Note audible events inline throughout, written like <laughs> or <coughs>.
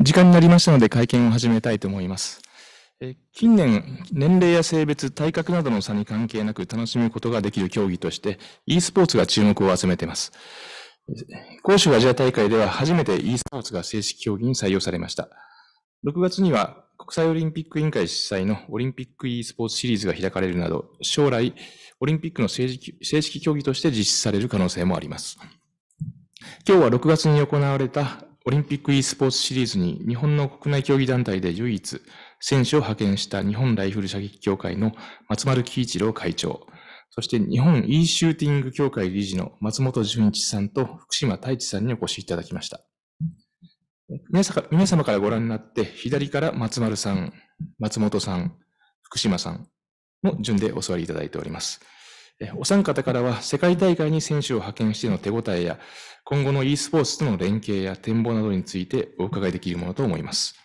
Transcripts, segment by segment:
時間になりましたので会見を始めたいと思います。近年、年齢や性別、体格などの差に関係なく楽しむことができる競技として、e スポーツが注目を集めています。杭州アジア大会では初めて e スポーツが正式競技に採用されました。6月には国際オリンピック委員会主催のオリンピック e スポーツシリーズが開かれるなど、将来、オリンピックの正式競技として実施される可能性もあります。今日は6月に行われたオリンピック e スポーツシリーズに日本の国内競技団体で唯一選手を派遣した日本ライフル射撃協会の松丸喜一郎会長、そして日本 e シューティング協会理事の松本純一さんと福島太一さんにお越しいただきました。皆様からご覧になって、左から松丸さん、松本さん、福島さんの順でお座りいただいております。お三方からは世界大会に選手を派遣しての手応えや、今後の e スポーツとの連携や展望などについてお伺いできるものと思います。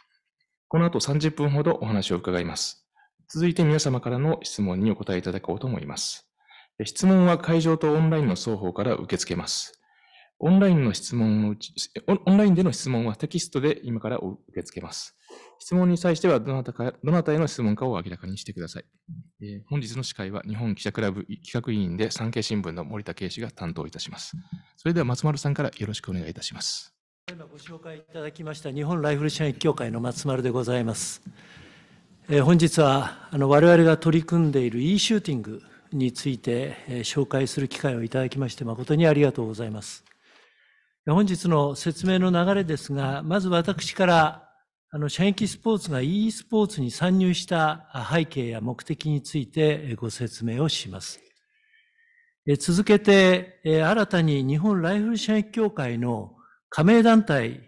この後30分ほどお話を伺います。続いて皆様からの質問にお答えいただこうと思います。質問は会場とオンラインの双方から受け付けます。オンラインの質問のうち、オンラインでの質問はテキストで今から受け付けます。質問に際してはどなたか、どなたへの質問かを明らかにしてください。えー、本日の司会は日本記者クラブ企画委員で産経新聞の森田啓司が担当いたします。それでは松丸さんからよろしくお願いいたします。今ご紹介いただきました日本ライフル社員協会の松丸でございます。えー、本日はあの我々が取り組んでいる e シューティングについて、えー、紹介する機会をいただきまして誠にありがとうございます。本日の説明の流れですが、まず私からあの、射撃スポーツが e スポーツに参入した背景や目的についてご説明をします。続けて、新たに日本ライフル射撃協会の加盟団体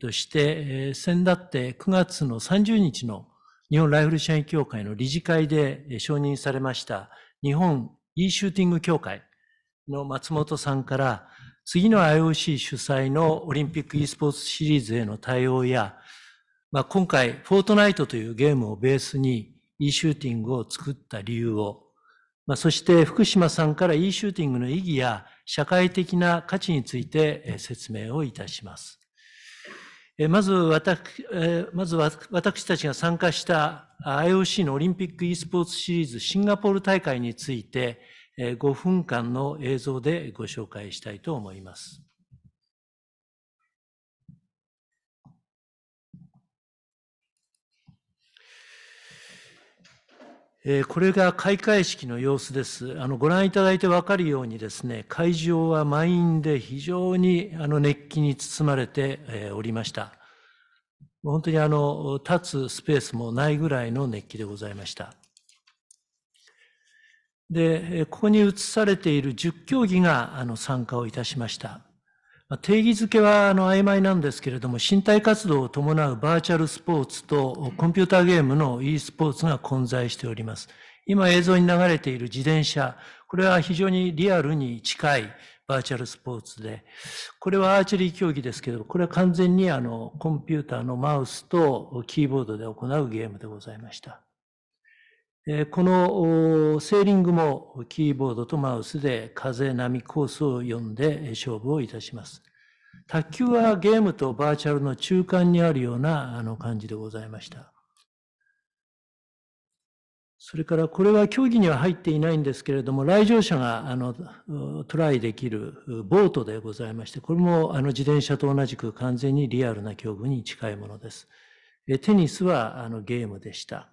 として、先立って9月の30日の日本ライフル射撃協会の理事会で承認されました日本 e シューティング協会の松本さんから次の IOC 主催のオリンピック e スポーツシリーズへの対応やまあ、今回、フォートナイトというゲームをベースに e シューティングを作った理由を、まあ、そして福島さんから e シューティングの意義や社会的な価値について説明をいたします。まず私、まず私たちが参加した IOC のオリンピック e スポーツシリーズシンガポール大会について5分間の映像でご紹介したいと思います。これが開会式の様子です。あのご覧いただいて分かるようにですね、会場は満員で非常にあの熱気に包まれておりました。本当にあの立つスペースもないぐらいの熱気でございました。で、ここに移されている10競技があの参加をいたしました。定義づけはあの曖昧なんですけれども、身体活動を伴うバーチャルスポーツとコンピューターゲームの e スポーツが混在しております。今映像に流れている自転車、これは非常にリアルに近いバーチャルスポーツで、これはアーチェリー競技ですけど、これは完全にあのコンピューターのマウスとキーボードで行うゲームでございました。このセーリングもキーボードとマウスで風波コースを読んで勝負をいたします。卓球はゲームとバーチャルの中間にあるようなあの感じでございました。それからこれは競技には入っていないんですけれども、来場者があのトライできるボートでございまして、これもあの自転車と同じく完全にリアルな競技に近いものです。テニスはあのゲームでした。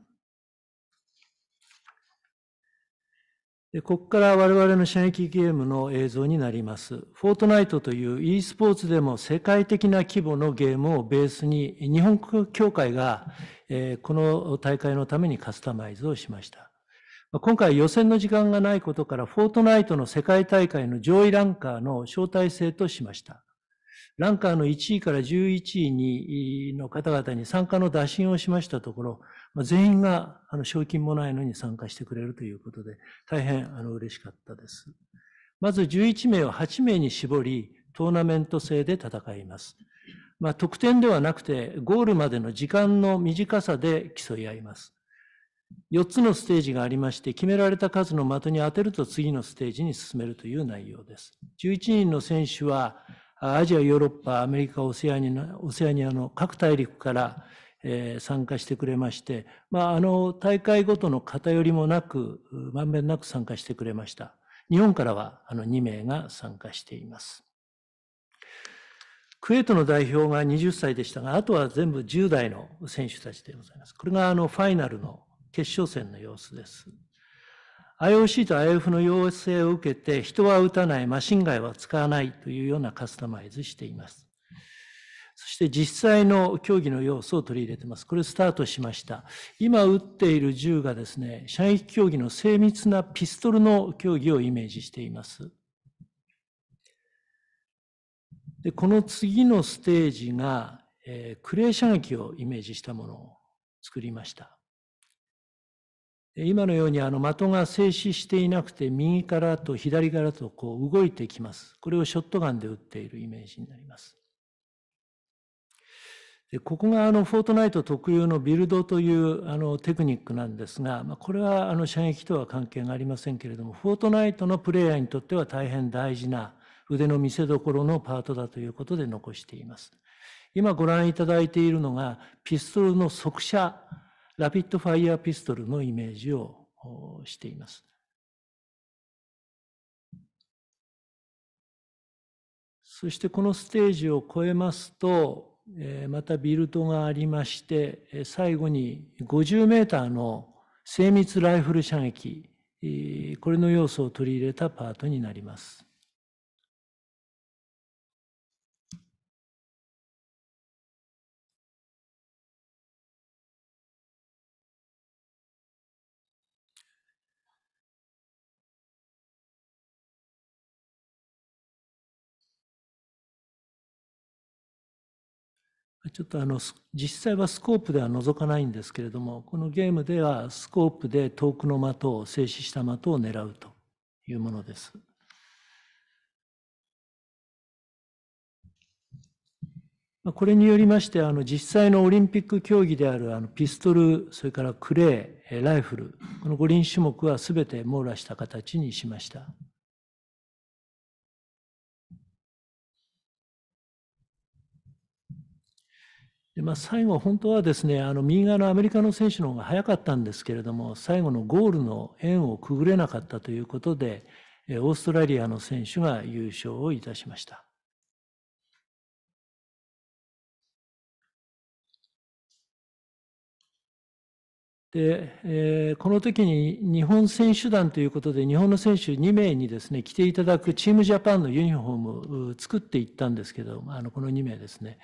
でここから我々の射撃ゲームの映像になります。フォートナイトという e スポーツでも世界的な規模のゲームをベースに日本協会が、えー、この大会のためにカスタマイズをしました。今回予選の時間がないことからフォートナイトの世界大会の上位ランカーの招待制としました。ランカーの1位から11位にの方々に参加の打診をしましたところ、まあ、全員が、あの、賞金もないのに参加してくれるということで、大変、あの、嬉しかったです。まず11名を8名に絞り、トーナメント制で戦います。まあ、得点ではなくて、ゴールまでの時間の短さで競い合います。4つのステージがありまして、決められた数の的に当てると次のステージに進めるという内容です。11人の選手は、アジア、ヨーロッパ、アメリカ、オセアニアの各大陸からえー、参加してくれまして、まあ、あの、大会ごとの偏りもなく、まんべんなく参加してくれました。日本からは、あの、2名が参加しています。クエートの代表が20歳でしたが、あとは全部10代の選手たちでございます。これがあのファイナルの決勝戦の様子です。IOC と IF の要請を受けて、人は打たない、マシンガイは使わないというようなカスタマイズしています。そして実際の競技の要素を取り入れてます。これスタートしました。今撃っている銃がですね、射撃競技の精密なピストルの競技をイメージしています。で、この次のステージが、えー、クレー射撃をイメージしたものを作りました。今のようにあの的が静止していなくて右からと左からとこう動いてきます。これをショットガンで撃っているイメージになります。でここがあのフォートナイト特有のビルドというあのテクニックなんですが、まあ、これはあの射撃とは関係がありませんけれども、フォートナイトのプレイヤーにとっては大変大事な腕の見せ所のパートだということで残しています。今ご覧いただいているのが、ピストルの速射、ラピッドファイヤーピストルのイメージをしています。そしてこのステージを越えますと、またビルトがありまして、最後に50メーターの精密ライフル射撃、これの要素を取り入れたパートになります。ちょっとあの実際はスコープでは覗かないんですけれどもこのゲームではスコープで遠くの的を静止した的を狙うというものです。これによりまして、あの実際のオリンピック競技であるあのピストル、それからクレー、ライフル、この五輪種目はすべて網羅した形にしました。でまあ、最後、本当はですね、あの右側のアメリカの選手の方が早かったんですけれども、最後のゴールの円をくぐれなかったということで、オーストラリアの選手が優勝をいたしました。で、えー、この時に日本選手団ということで、日本の選手2名にですね、着ていただくチームジャパンのユニフォームを作っていったんですけど、あのこの2名ですね。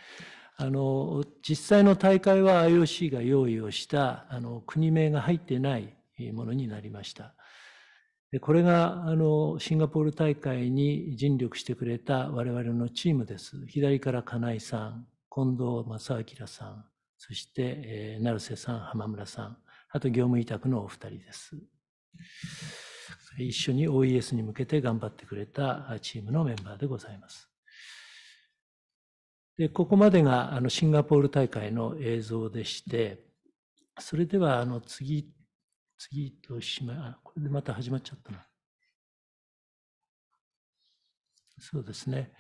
あの、実際の大会は IOC が用意をした、あの、国名が入ってないものになりました。でこれが、あの、シンガポール大会に尽力してくれた我々のチームです。左から金井さん、近藤正明さん、そして、えー、成瀬さん、浜村さん、あと業務委託のお二人です。一緒に OES に向けて頑張ってくれたチームのメンバーでございます。で、ここまでがあのシンガポール大会の映像でして、それではあの次、次としま、あ、これでまた始まっちゃったな。そうですね。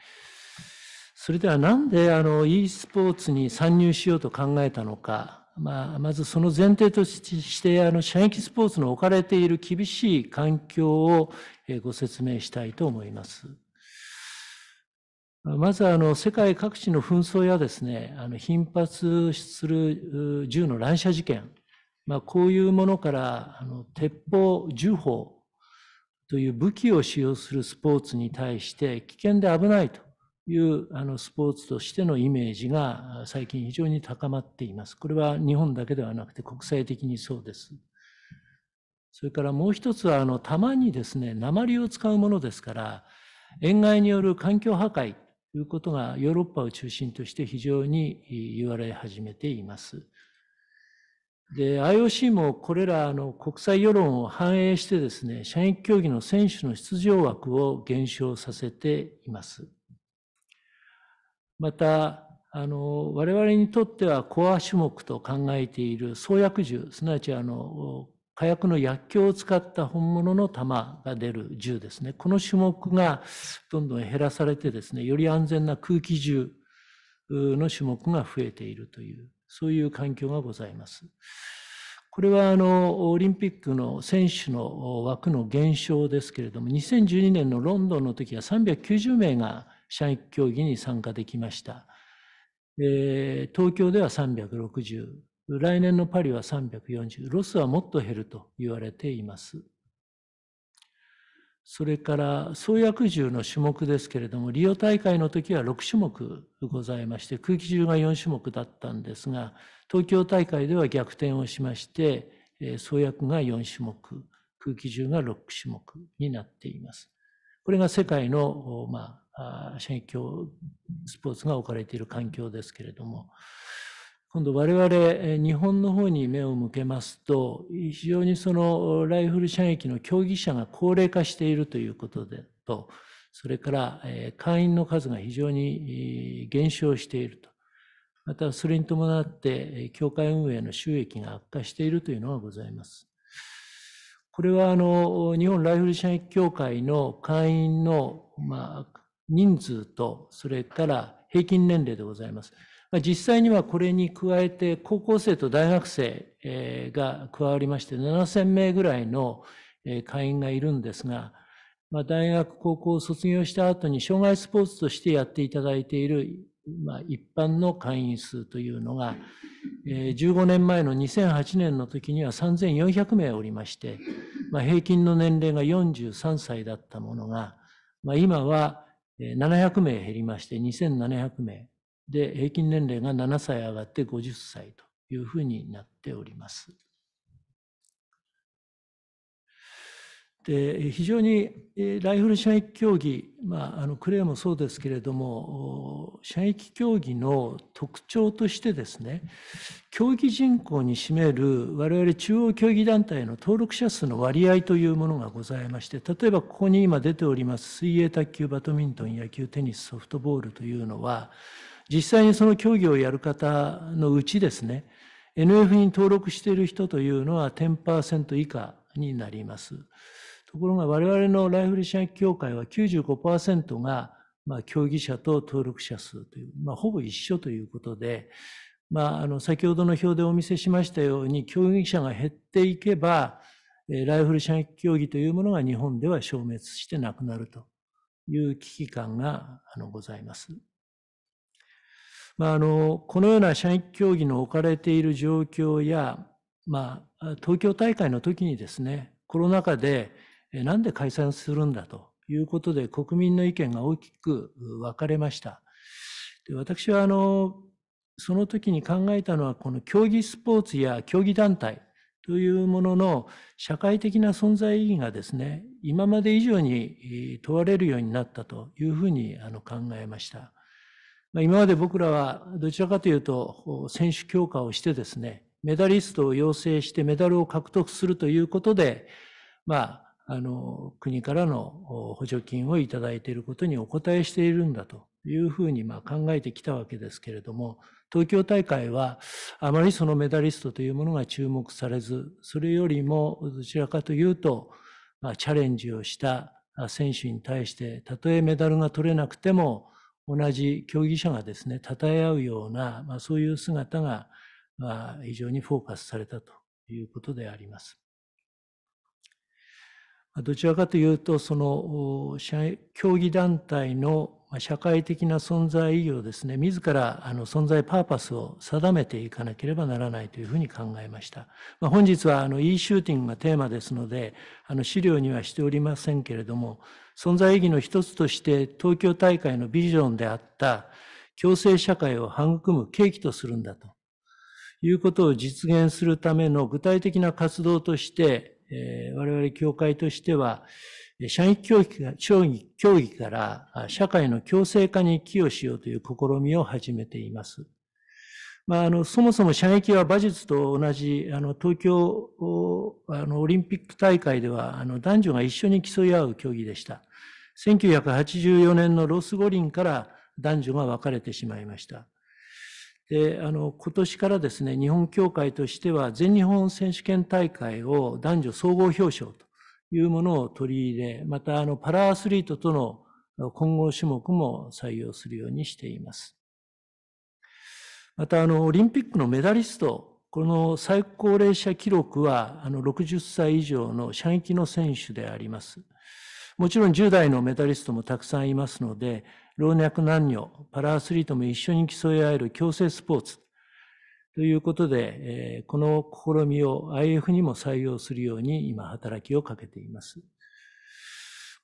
それではなんであの e スポーツに参入しようと考えたのか、まあ、まずその前提としてあの射撃スポーツの置かれている厳しい環境をご説明したいと思います。まずあの世界各地の紛争やですね、あの頻発する銃の乱射事件、まあ、こういうものからあの鉄砲、銃砲という武器を使用するスポーツに対して危険で危ないというあのスポーツとしてのイメージが最近非常に高まっています。これは日本だけではなくて国際的にそうです。それからもう一つはあのたまにですね鉛を使うものですから塩害による環境破壊いうことがヨーロッパを中心として非常に言われ始めています。で、IOC もこれらの国際世論を反映してですね、射撃競技の選手の出場枠を減少させています。また、あの、我々にとってはコア種目と考えている創薬獣、すなわちあの、火薬の薬莢を使った本物の弾が出る銃ですね。この種目がどんどん減らされてですね、より安全な空気銃の種目が増えているという、そういう環境がございます。これはあの、オリンピックの選手の枠の減少ですけれども、2012年のロンドンの時は390名が射撃競技に参加できました。えー、東京では360来年のパリは340、ロスはもっと減ると言われています。それから、創薬銃の種目ですけれども、リオ大会の時は6種目ございまして、空気銃が4種目だったんですが、東京大会では逆転をしまして、創薬が4種目、空気銃が6種目になっています。これが世界の、まあ、射撃スポーツが置かれている環境ですけれども、今度我々日本の方に目を向けますと非常にそのライフル射撃の競技者が高齢化しているということでとそれから会員の数が非常に減少しているとまたそれに伴って教会運営の収益が悪化しているというのがございます。これはあの日本ライフル射撃協会の会員のま人数とそれから平均年齢でございます。実際にはこれに加えて高校生と大学生が加わりまして7000名ぐらいの会員がいるんですが、まあ、大学、高校を卒業した後に障害スポーツとしてやっていただいている、まあ、一般の会員数というのが、15年前の2008年の時には3400名おりまして、まあ、平均の年齢が43歳だったものが、まあ、今は700名減りまして2700名。で、平均年齢が7歳上がって50歳というふうになっております。で非常にライフル射撃競技、まあ、あのクレーもそうですけれども射撃競技の特徴としてですね競技人口に占める我々中央競技団体の登録者数の割合というものがございまして例えばここに今出ております水泳卓球バドミントン野球テニスソフトボールというのは実際にその競技をやる方のうちですね、NF に登録している人というのは10%以下になります。ところが我々のライフル射撃協会は95%が、まあ、競技者と登録者数という、まあ、ほぼ一緒ということで、まあ、あの、先ほどの表でお見せしましたように、競技者が減っていけば、ライフル射撃競技というものが日本では消滅してなくなるという危機感がございます。まあ、あの、このような射撃競技の置かれている状況や、まあ、東京大会の時にですね、コロナ禍で、なんで解散するんだということで、国民の意見が大きく分かれました。で私は、あの、その時に考えたのは、この競技スポーツや競技団体というものの社会的な存在意義がですね、今まで以上に問われるようになったというふうにあの考えました。今まで僕らはどちらかというと、選手強化をしてですね、メダリストを養成してメダルを獲得するということで、まあ、あの、国からの補助金をいただいていることにお応えしているんだというふうにまあ考えてきたわけですけれども、東京大会はあまりそのメダリストというものが注目されず、それよりもどちらかというと、まあ、チャレンジをした選手に対して、たとえメダルが取れなくても、同じ競技者がですね、称え合うような、まあ、そういう姿が、まあ、非常にフォーカスされたということであります。どちらかというと、その、競技団体の社会的な存在意義をですね、自らあの存在パーパスを定めていかなければならないというふうに考えました。まあ、本日はあの e シューティングがテーマですので、あの資料にはしておりませんけれども、存在意義の一つとして東京大会のビジョンであった共生社会を育む契機とするんだということを実現するための具体的な活動として、えー、我々協会としては、社員教育協議から社会の共生化に寄与しようという試みを始めています。まあ、あの、そもそも射撃は馬術と同じ、あの、東京、あの、オリンピック大会では、あの、男女が一緒に競い合う競技でした。1984年のロス五輪から男女が分かれてしまいました。で、あの、今年からですね、日本協会としては、全日本選手権大会を男女総合表彰というものを取り入れ、また、あの、パラアスリートとの混合種目も採用するようにしています。また、あの、オリンピックのメダリスト、この最高齢者記録は、あの、60歳以上の射撃の選手であります。もちろん10代のメダリストもたくさんいますので、老若男女、パラアスリートも一緒に競い合える強制スポーツということで、この試みを IF にも採用するように今働きをかけています。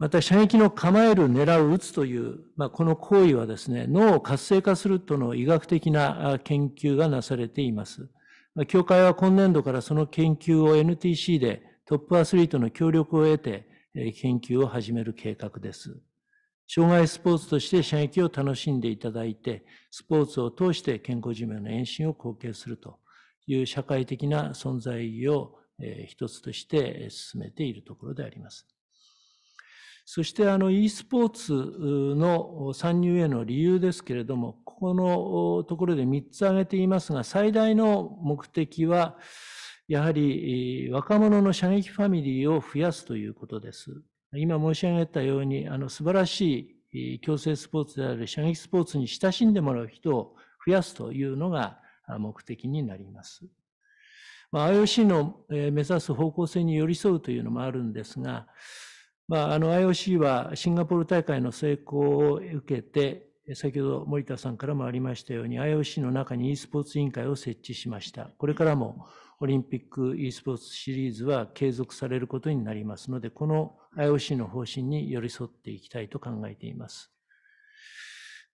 また射撃の構える、狙う、撃つという、まあ、この行為はですね、脳を活性化するとの医学的な研究がなされています。まあ、協会は今年度からその研究を NTC でトップアスリートの協力を得て、研究を始める計画です。障害スポーツとして射撃を楽しんでいただいて、スポーツを通して健康寿命の延伸を貢献するという社会的な存在意義を一つとして進めているところであります。そしてあの e スポーツの参入への理由ですけれども、ここのところで3つ挙げていますが、最大の目的は、やはり若者の射撃ファミリーを増やすということです。今申し上げたように、あの素晴らしい強制スポーツである射撃スポーツに親しんでもらう人を増やすというのが目的になります。まあ、IOC の目指す方向性に寄り添うというのもあるんですが、まあ、あの IOC はシンガポール大会の成功を受けて、先ほど森田さんからもありましたように IOC の中に e スポーツ委員会を設置しました。これからもオリンピック e スポーツシリーズは継続されることになりますので、この IOC の方針に寄り添っていきたいと考えています。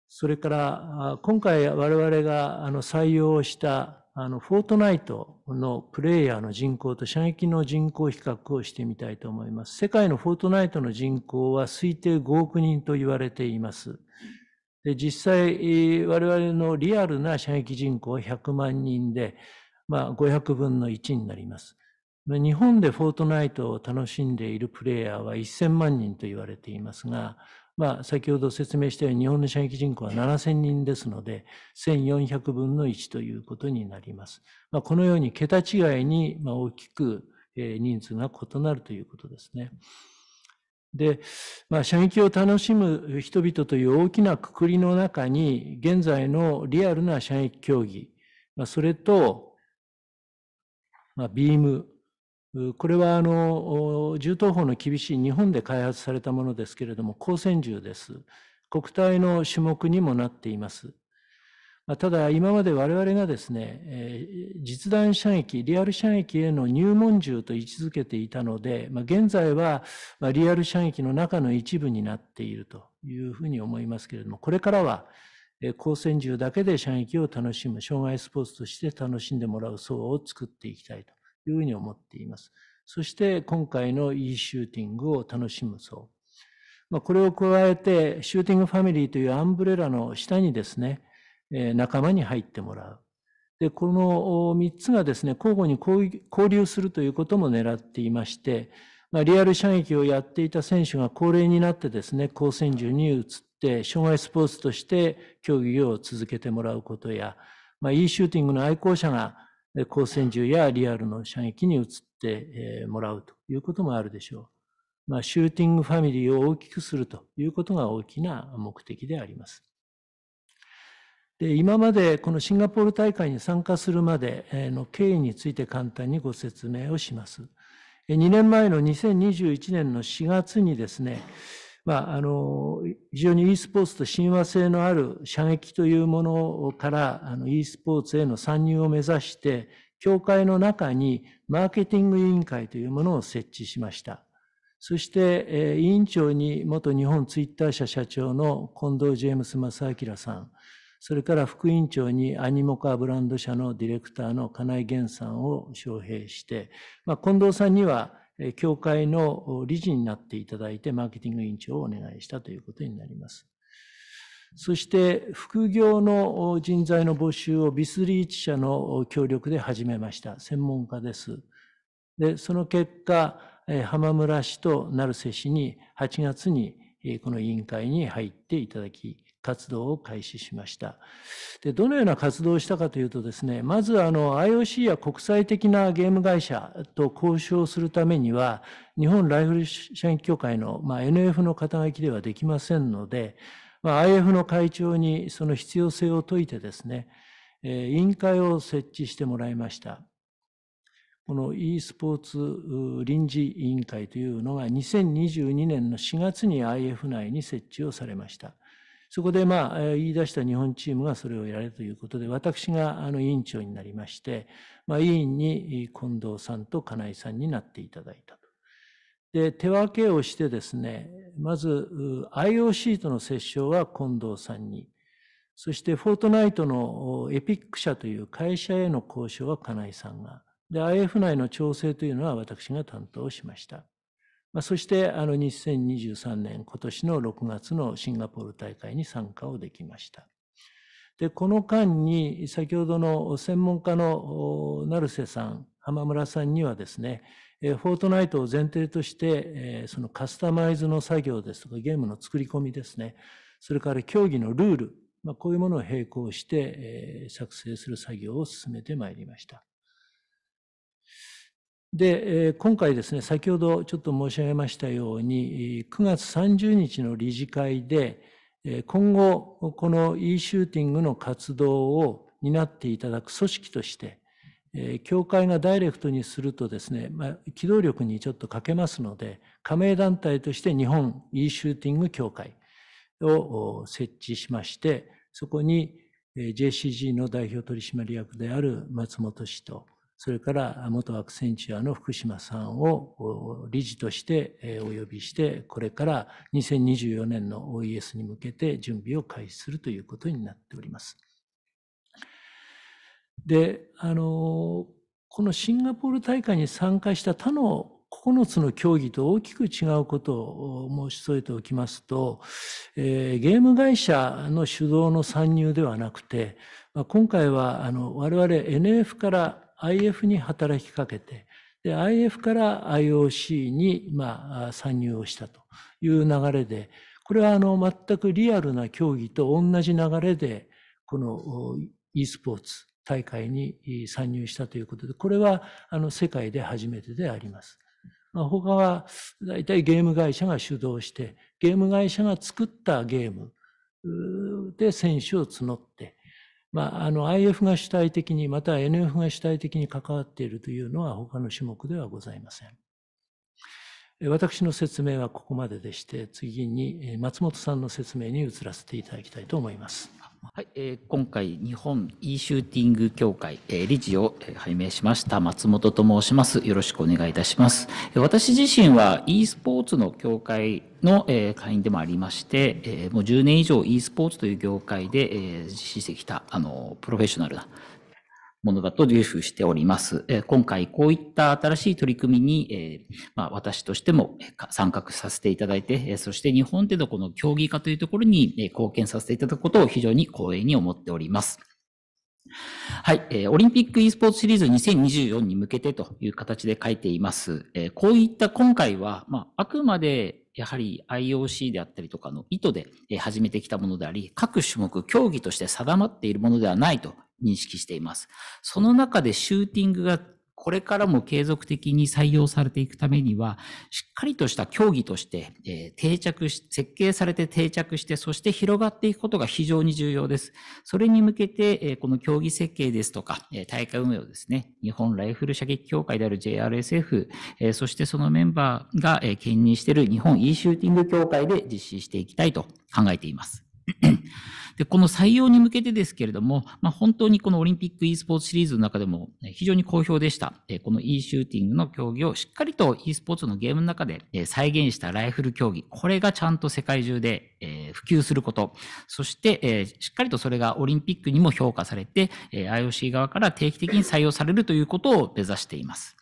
それから、今回我々が採用したあの、フォートナイトのプレイヤーの人口と射撃の人口比較をしてみたいと思います。世界のフォートナイトの人口は推定5億人と言われています。で実際、我々のリアルな射撃人口は100万人で、まあ、500分の1になります。日本でフォートナイトを楽しんでいるプレイヤーは1000万人と言われていますが、まあ、先ほど説明したように日本の射撃人口は7000人ですので、1400分の1ということになります。まあ、このように桁違いに大きく人数が異なるということですね。で、まあ、射撃を楽しむ人々という大きなくくりの中に、現在のリアルな射撃競技、まあ、それと、まあ、ビーム、これはあの銃刀法の厳しい日本で開発されたものですけれども、光線銃です。国体の種目にもなっています。ただ、今まで我々がですね、実弾射撃、リアル射撃への入門銃と位置づけていたので、現在はリアル射撃の中の一部になっているというふうに思いますけれども、これからは光線銃だけで射撃を楽しむ、障害スポーツとして楽しんでもらう層を作っていきたいと。いうふうに思っています。そして今回の e シューティングを楽しむ層。まあ、これを加えて、シューティングファミリーというアンブレラの下にですね、えー、仲間に入ってもらう。で、この3つがですね、交互に交流するということも狙っていまして、まあ、リアル射撃をやっていた選手が高齢になってですね、高専中に移って、障害スポーツとして競技を続けてもらうことや、まあ、e シューティングの愛好者が光線銃やリアルの射撃に移ってもらうということもあるでしょう。まあ、シューティングファミリーを大きくするということが大きな目的であります。で今までこのシンガポール大会に参加するまでの経緯について簡単にご説明をします。2年前の2021年の4月にですね、まあ、あの、非常に e スポーツと親和性のある射撃というものから、あの、e スポーツへの参入を目指して、協会の中にマーケティング委員会というものを設置しました。そして、えー、委員長に元日本ツイッター社社長の近藤ジェームス正明さん、それから副委員長にアニモカーブランド社のディレクターの金井源さんを招聘して、まあ、近藤さんには教会の理事になっていただいて、マーケティング委員長をお願いしたということになります。そして、副業の人材の募集をビスリーチ社の協力で始めました。専門家です。で、その結果、浜村氏と成瀬氏に8月にこの委員会に入っていただき、活動を開始しました。で、どのような活動をしたかというとですね、まずあの IOC や国際的なゲーム会社と交渉するためには、日本ライフル社員協会の、まあ、NF の肩書きではできませんので、まあ、IF の会長にその必要性を説いてですね、えー、委員会を設置してもらいました。この e スポーツ臨時委員会というのが2022年の4月に IF 内に設置をされました。そこでまあ、言い出した日本チームがそれをやれるということで、私があの委員長になりまして、まあ、委員に近藤さんと金井さんになっていただいたと。で、手分けをしてですね、まず IOC との折衝は近藤さんに、そしてフォートナイトのエピック社という会社への交渉は金井さんが、で、IF 内の調整というのは私が担当しました。まあ、そしてあの2023年今年の6月のシンガポール大会に参加をできました。で、この間に先ほどの専門家の成瀬さん、浜村さんにはですね、フォートナイトを前提として、そのカスタマイズの作業ですとかゲームの作り込みですね、それから競技のルール、まあ、こういうものを並行して作成する作業を進めてまいりました。で、今回ですね、先ほどちょっと申し上げましたように、9月30日の理事会で、今後、この e シューティングの活動を担っていただく組織として、協会がダイレクトにするとですね、まあ、機動力にちょっと欠けますので、加盟団体として日本 e シューティング協会を設置しまして、そこに JCG の代表取締役である松本氏と、それから元アクセンチュアの福島さんを理事としてお呼びして、これから2024年の OES に向けて準備を開始するということになっております。で、あの、このシンガポール大会に参加した他の9つの競技と大きく違うことを申し添えておきますと、えー、ゲーム会社の主導の参入ではなくて、まあ、今回はあの我々 NF から IF に働きかけて、で、IF から IOC に、まあ、参入をしたという流れで、これはあの、全くリアルな競技と同じ流れで、この e スポーツ大会に参入したということで、これはあの、世界で初めてであります。まあ、他は、大体ゲーム会社が主導して、ゲーム会社が作ったゲームで選手を募って、まあ、あの IF が主体的に、また NF が主体的に関わっているというのは他の種目ではございません。私の説明はここまででして、次に松本さんの説明に移らせていただきたいと思います。はい、えー、今回日本 e シューティング協会、えー、理事を、えー、拝命しました松本と申します。よろしくお願いいたします。え私自身は e スポーツの協会の、えー、会員でもありまして、えー、もう10年以上 e スポーツという業界で、えー、実施してきたあのプロフェッショナルなものだと自負しております。今回こういった新しい取り組みに、ま私としても参画させていただいて、そして日本でのこの競技化というところに貢献させていただくことを非常に光栄に思っております。はい、えオリンピック e スポーツシリーズ2024に向けてという形で書いています。えこういった今回は、まあ、あくまでやはり IOC であったりとかの意図で始めてきたものであり、各種目競技として定まっているものではないと認識しています。その中でシューティングがこれからも継続的に採用されていくためには、しっかりとした競技として、え定着し、設計されて定着して、そして広がっていくことが非常に重要です。それに向けて、えこの競技設計ですとか、え大会運営をですね、日本ライフル射撃協会である JRSF、えそしてそのメンバーが、え兼任している日本 e シューティング協会で実施していきたいと考えています。で、この採用に向けてですけれども、まあ、本当にこのオリンピック e スポーツシリーズの中でも非常に好評でした。この e シューティングの競技をしっかりと e スポーツのゲームの中で再現したライフル競技、これがちゃんと世界中で普及すること、そしてしっかりとそれがオリンピックにも評価されて、IOC 側から定期的に採用されるということを目指しています。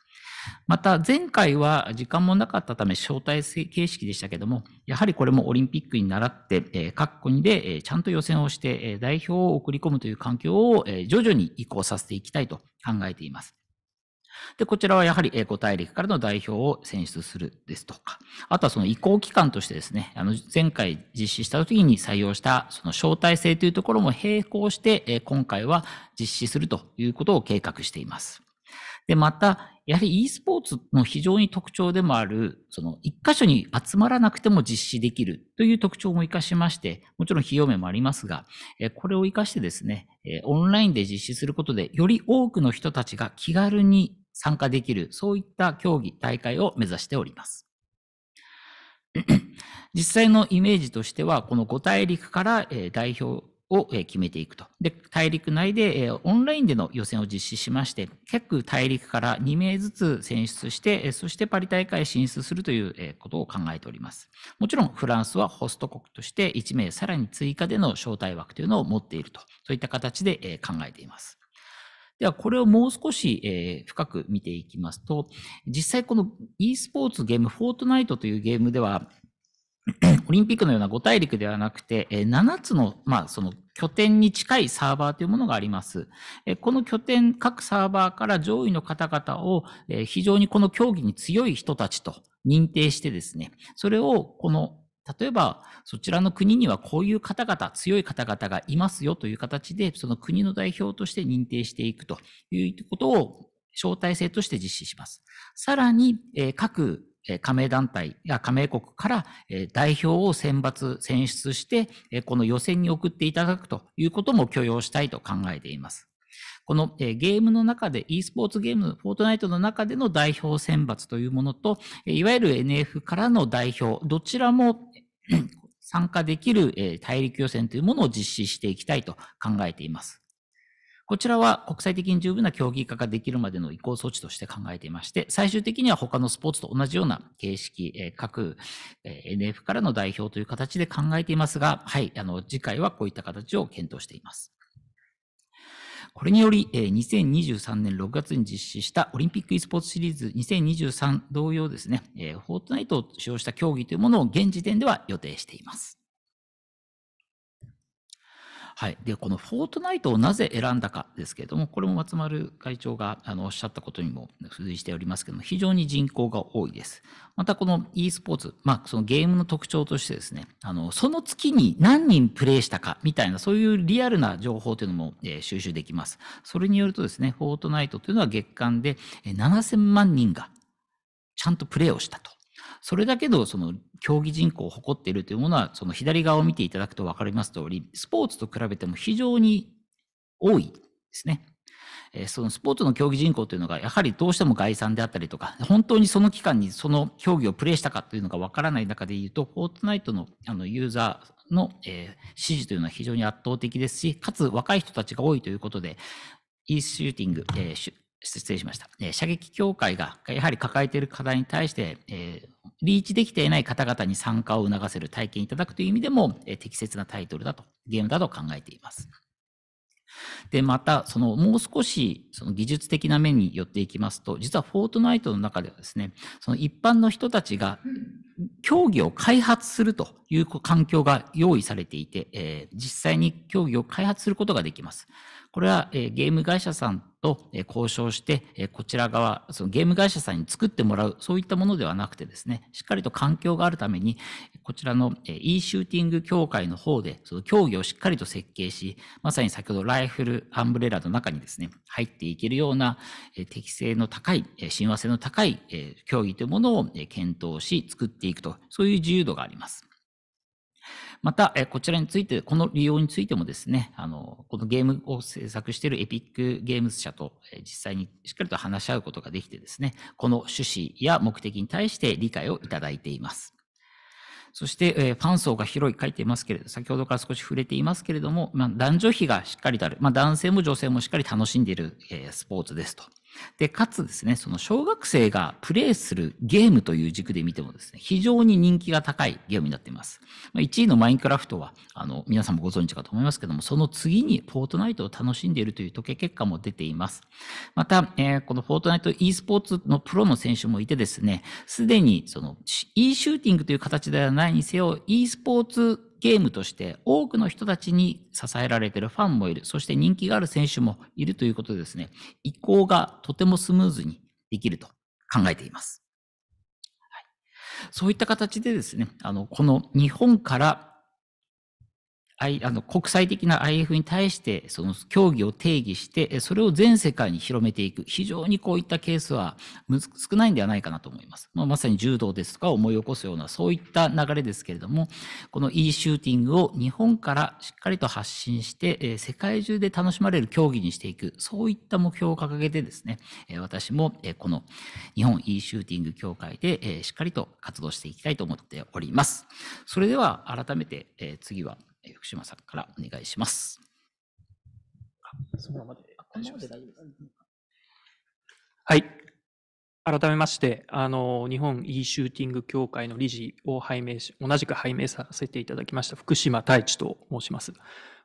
また、前回は時間もなかったため招待形式でしたけども、やはりこれもオリンピックに倣って、各国でちゃんと予選をして、代表を送り込むという環境を徐々に移行させていきたいと考えています。で、こちらはやはり5大陸からの代表を選出するですとか、あとはその移行期間としてですね、あの、前回実施した時に採用したその招待制というところも並行して、今回は実施するということを計画しています。で、また、やはり e スポーツの非常に特徴でもある、その一箇所に集まらなくても実施できるという特徴も活かしまして、もちろん費用面もありますが、これを活かしてですね、オンラインで実施することで、より多くの人たちが気軽に参加できる、そういった競技、大会を目指しております。<clears throat> 実際のイメージとしては、この五大陸から代表を決めていくと。で、大陸内でオンラインでの予選を実施しまして、各大陸から2名ずつ選出して、そしてパリ大会進出するということを考えております。もちろんフランスはホスト国として1名さらに追加での招待枠というのを持っていると、そういった形で考えています。では、これをもう少し、え深く見ていきますと、実際この e スポーツゲーム、フォートナイトというゲームでは、<clears throat> オリンピックのような5大陸ではなくて、7つの、まあ、その拠点に近いサーバーというものがあります。この拠点、各サーバーから上位の方々を非常にこの競技に強い人たちと認定してですね、それをこの例えば、そちらの国にはこういう方々、強い方々がいますよという形で、その国の代表として認定していくということを招待制として実施します。さらに、各加盟団体や加盟国から代表を選抜、選出して、この予選に送っていただくということも許容したいと考えています。このゲームの中で、e スポーツゲーム、フォートナイトの中での代表選抜というものと、いわゆる NF からの代表、どちらも参加できる大陸予選というものを実施していきたいと考えています。こちらは国際的に十分な競技化ができるまでの移行措置として考えていまして、最終的には他のスポーツと同じような形式、各 NF からの代表という形で考えていますが、はい、あの、次回はこういった形を検討しています。これにより、2023年6月に実施したオリンピック e スポーツシリーズ2023同様ですね、フォートナイトを使用した競技というものを現時点では予定しています。はい。で、このフォートナイトをなぜ選んだかですけれども、これも松丸会長があのおっしゃったことにも付随しておりますけども、非常に人口が多いです。またこの e スポーツ、まあそのゲームの特徴としてですね、あの、その月に何人プレイしたかみたいな、そういうリアルな情報というのも、えー、収集できます。それによるとですね、フォートナイトというのは月間で7000万人がちゃんとプレイをしたと。それだけど、その競技人口を誇っているというものは、その左側を見ていただくと分かります通り、スポーツと比べても非常に多いですね。えそのスポーツの競技人口というのが、やはりどうしても概算であったりとか、本当にその期間にその競技をプレイしたかというのがわからない中で言うと、フォートナイトのあのユーザーの、え支持というのは非常に圧倒的ですし、かつ若い人たちが多いということで、e シューティング、えー、失礼しました、え射撃協会がやはり抱えている課題に対して、えリーチできていない方々に参加を促せる体験いただくという意味でも、え適切なタイトルだと、ゲームだと考えています。で、また、その、もう少し、その技術的な面によっていきますと、実はフォートナイトの中ではですね、その一般の人たちが、競技を開発するという環境が用意されていて、えー、実際に競技を開発することができます。これは、えゲーム会社さんと、え交渉して、えこちら側、そのゲーム会社さんに作ってもらう、そういったものではなくてですね、しっかりと環境があるために、こちらの、え e シューティング協会の方で、その競技をしっかりと設計し、まさに先ほどライフル、アンブレラの中にですね、入っていけるような、え適性の高い、え親和性の高い、え競技というものを、え検討し、作っていくと、そういう自由度があります。また、こちらについて、この利用についてもですね、あの、このゲームを制作しているエピックゲームズ社と実際にしっかりと話し合うことができてですね、この趣旨や目的に対して理解をいただいています。そして、えファン層が広い書いていますけれど、先ほどから少し触れていますけれども、まあ、男女比がしっかりとある、まあ、男性も女性もしっかり楽しんでいる、えスポーツですとで、かつですね、その小学生がプレイするゲームという軸で見てもですね、非常に人気が高いゲームになっています。ま1位のマインクラフトは、あの、皆さんもご存知かと思いますけども、その次にフォートナイトを楽しんでいるという時計結果も出ています。また、えー、このフォートナイト e スポーツのプロの選手もいてですね、すでにその e シューティングという形ではないにせよ、e スポーツゲームとして多くの人たちに支えられているファンもいる、そして人気がある選手もいるということでですね、移行がとてもスムーズにできると考えています。はい、そういった形でですね、あの、この日本からあの国際的な IF に対してその競技を定義してそれを全世界に広めていく非常にこういったケースは少ないんではないかなと思います、まあ、まさに柔道ですとか思い起こすようなそういった流れですけれどもこの e シューティングを日本からしっかりと発信して世界中で楽しまれる競技にしていくそういった目標を掲げてですね私もこの日本 e シューティング協会でしっかりと活動していきたいと思っておりますそれでは改めて次は福島さんからお願いします。はい。改めまして、あの、日本 e シューティング協会の理事を拝命し、同じく拝命させていただきました、福島太一と申します。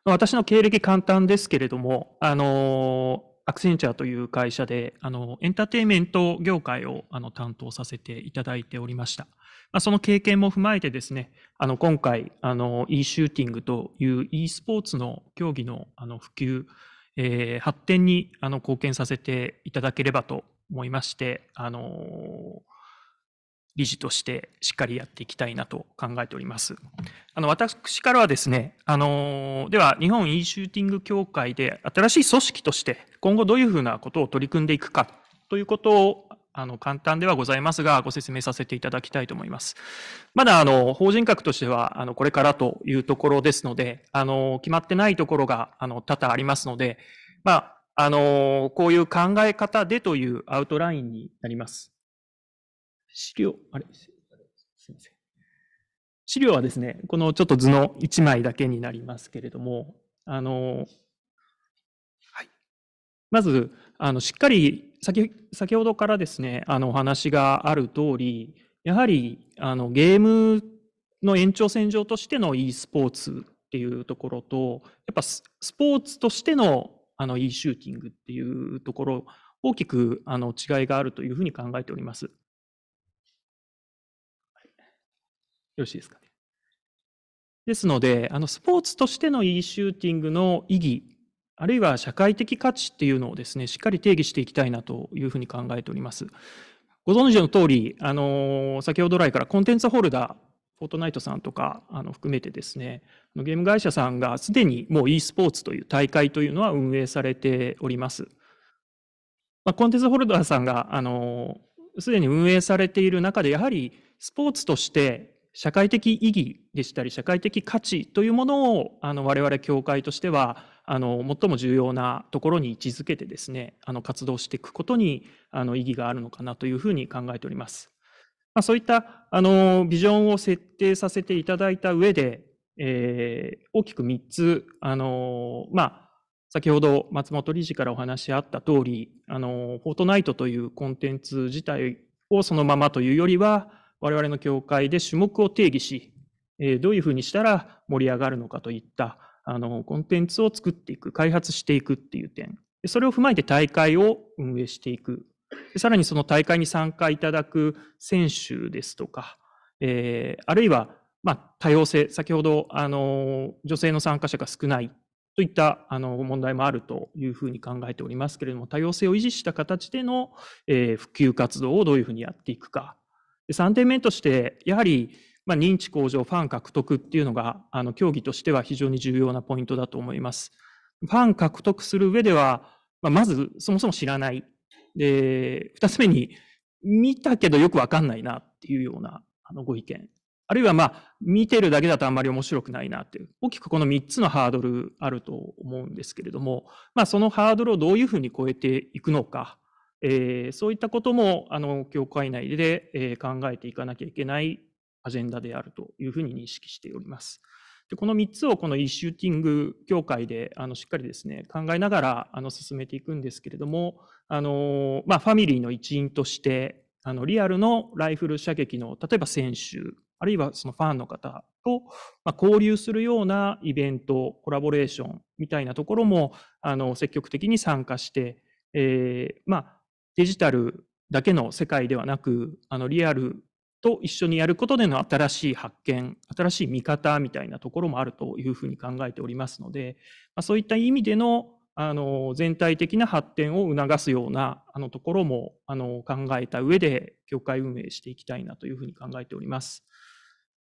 私の経歴簡単ですけれども、あの、アクセンチャーという会社で、あの、エンターテインメント業界をあの担当させていただいておりました。まあ、その経験も踏まえてですね、あの今回、あの e シューティングという e スポーツの競技のあの普及、えー、発展にあの貢献させていただければと思いまして、あのー、理事としてしっかりやっていきたいなと考えております。あの私からはですね、あのでは日本 e シューティング協会で新しい組織として今後どういうふうなことを取り組んでいくかということをあの簡単ではございますが、ご説明させていただきたいと思います。まだあの法人格としてはあのこれからというところですので、あの決まってないところがあの多々ありますので、まあ、あのこういう考え方でというアウトラインになります。資料、あれ、すみません。資料はですね、このちょっと図の1枚だけになりますけれども、あの、はい、まず、あのしっかり先先ほどからですね、あのお話がある通り、やはりあのゲームの延長線上としての e スポーツっていうところと、やっぱスポーツとしてのあの e シューティングっていうところ、大きくあの違いがあるというふうに考えております。よろしいですかね。ですので、あのスポーツとしての e シューティングの意義あるいは社会的価値っていうのをですね、しっかり定義していきたいなというふうに考えております。ご存知の通り、あの、先ほど来からコンテンツホルダー、フォートナイトさんとかあの含めてですね、ゲーム会社さんがすでにもう e スポーツという大会というのは運営されております。まあ、コンテンツホルダーさんが、あの、すでに運営されている中で、やはりスポーツとして社会的意義でしたり、社会的価値というものを、あの、我々協会としては、あの最も重要なところに位置づけてですねあの活動していくことにあの意義があるのかなというふうに考えております。まあ、そういったあのビジョンを設定させていただいた上で、えー、大きく3つあの、まあ、先ほど松本理事からお話あった通りあのフォートナイトというコンテンツ自体をそのままというよりは我々の協会で種目を定義し、えどういうふうにしたら盛り上がるのかといったあのコンテンツを作っていく、開発していくっていう点。でそれを踏まえて大会を運営していく。でさらにその大会に参加いただく選手ですとか、えー、あるいは、まあ、多様性、先ほど、あの、女性の参加者が少ないといったあの問題もあるというふうに考えておりますけれども、多様性を維持した形での、えー、普及活動をどういうふうにやっていくか。で3点目として、やはりまあ、認知向上、ファン獲得っていうのが、あの、競技としては非常に重要なポイントだと思います。ファン獲得する上では、まあ、まず、そもそも知らない。で、二つ目に、見たけどよくわかんないなっていうような、あの、ご意見。あるいは、まあ、見てるだけだとあんまり面白くないなっていう、大きくこの3つのハードルあると思うんですけれども、まあ、そのハードルをどういうふうに超えていくのか、えー、そういったことも、あの、教会内で、えー、考えていかなきゃいけないアジェンダであるというふうに認識しております。でこの3つをこの e シューティング協会であのしっかりですね考えながらあの進めていくんですけれどもあの、まあ、ファミリーの一員としてあのリアルのライフル射撃の例えば選手あるいはそのファンの方と、まあ、交流するようなイベントコラボレーションみたいなところもあの積極的に参加して、えーまあ、デジタルだけの世界ではなくあのリアルと一緒にやることでの新しい発見、新しい見方みたいなところもあるというふうに考えておりますので、まあ、そういった意味でのあの全体的な発展を促すようなあのところもあの考えた上で、協会運営していきたいなというふうに考えております。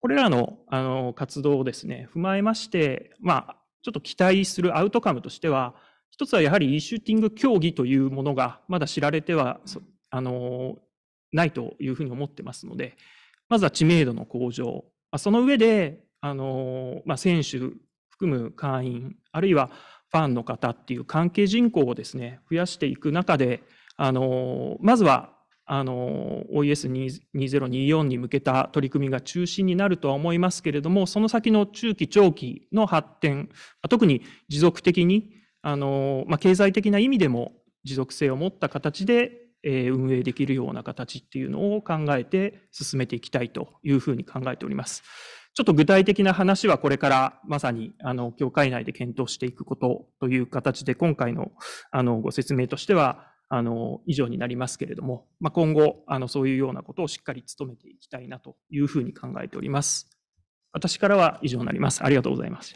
これらのあの活動をですね、踏まえまして、まあ、ちょっと期待するアウトカムとしては、一つはやはり e シューティング競技というものがまだ知られてはあのないというふうに思ってますので、まずは知名度の向上、その上で、あのまあ、選手含む会員、あるいはファンの方っていう関係人口をですね増やしていく中で、あのまずはあの OES2024 に向けた取り組みが中心になるとは思いますけれども、その先の中期、長期の発展、特に持続的に、あのまあ、経済的な意味でも持続性を持った形でえ運営できるような形っていうのを考えて進めていきたいというふうに考えております。ちょっと具体的な話はこれからまさに、あの、協会内で検討していくことという形で、今回の、あの、ご説明としては、あの、以上になりますけれども、まあ、今後、あの、そういうようなことをしっかり努めていきたいなというふうに考えております。私からは以上になります。ありがとうございます。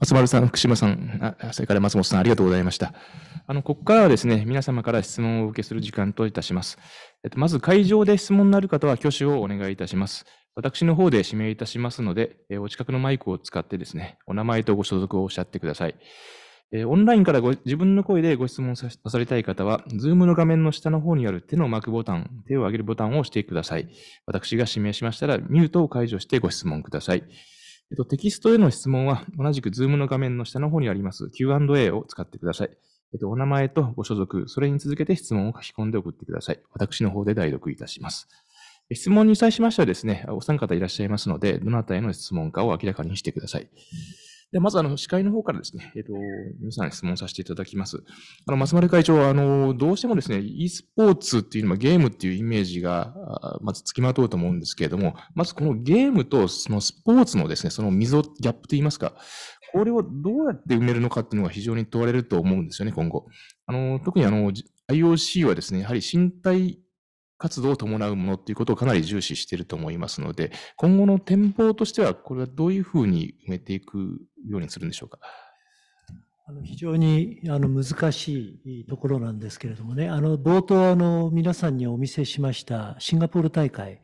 松丸さん、福島さんあ、それから松本さん、ありがとうございました。あの、ここからはですね、皆様から質問をお受けする時間といたします。えっと、まず会場で質問のある方は挙手をお願いいたします。私の方で指名いたしますので、えお近くのマイクを使ってですね、お名前とご所属をおっしゃってください。えオンラインからご自分の声でご質問さされたい方は、ズームの画面の下の方にある手のマークボタン、手を上げるボタンを押してください。私が指名しましたら、ミュートを解除してご質問ください。えっと、テキストへの質問は、同じく Zoom の画面の下の方にあります Q&A を使ってください。えっと、お名前とご所属、それに続けて質問を書き込んで送ってください。私の方で代読いたします。質問に際しましてはですね、お三方いらっしゃいますので、どなたへの質問かを明らかにしてください。でまずあの、司会の方からですね、えっ、ー、と、皆さん質問させていただきます。あの、松丸会長、あの、どうしてもですね、e スポーツっていうのはゲームっていうイメージが、まず付きまとうと思うんですけれども、まずこのゲームとそのスポーツのですね、その溝、ギャップといいますか、これをどうやって埋めるのかっていうのが非常に問われると思うんですよね、今後。あの、特にあの、IOC はですね、やはり身体活動を伴うものっていうことをかなり重視していると思いますので、今後の展望としては、これはどういうふうに埋めていくようにするんでしょうか。あの非常にあの難しいところなんですけれどもね、あの冒頭あの皆さんにお見せしましたシンガポール大会、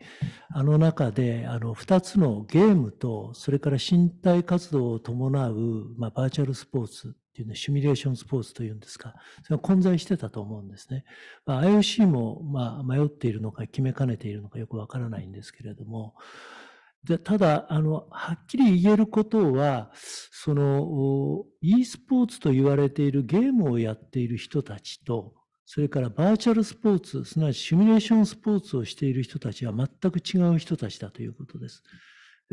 あの中であの2つのゲームと、それから身体活動を伴う、まあ、バーチャルスポーツっていうのはシミュレーションスポーツというんですか、それは混在してたと思うんですね。まあ、IOC もまあ迷っているのか決めかねているのかよくわからないんですけれども、でただ、あの、はっきり言えることは、その、e スポーツと言われているゲームをやっている人たちと、それからバーチャルスポーツ、すなわちシミュレーションスポーツをしている人たちは全く違う人たちだということです。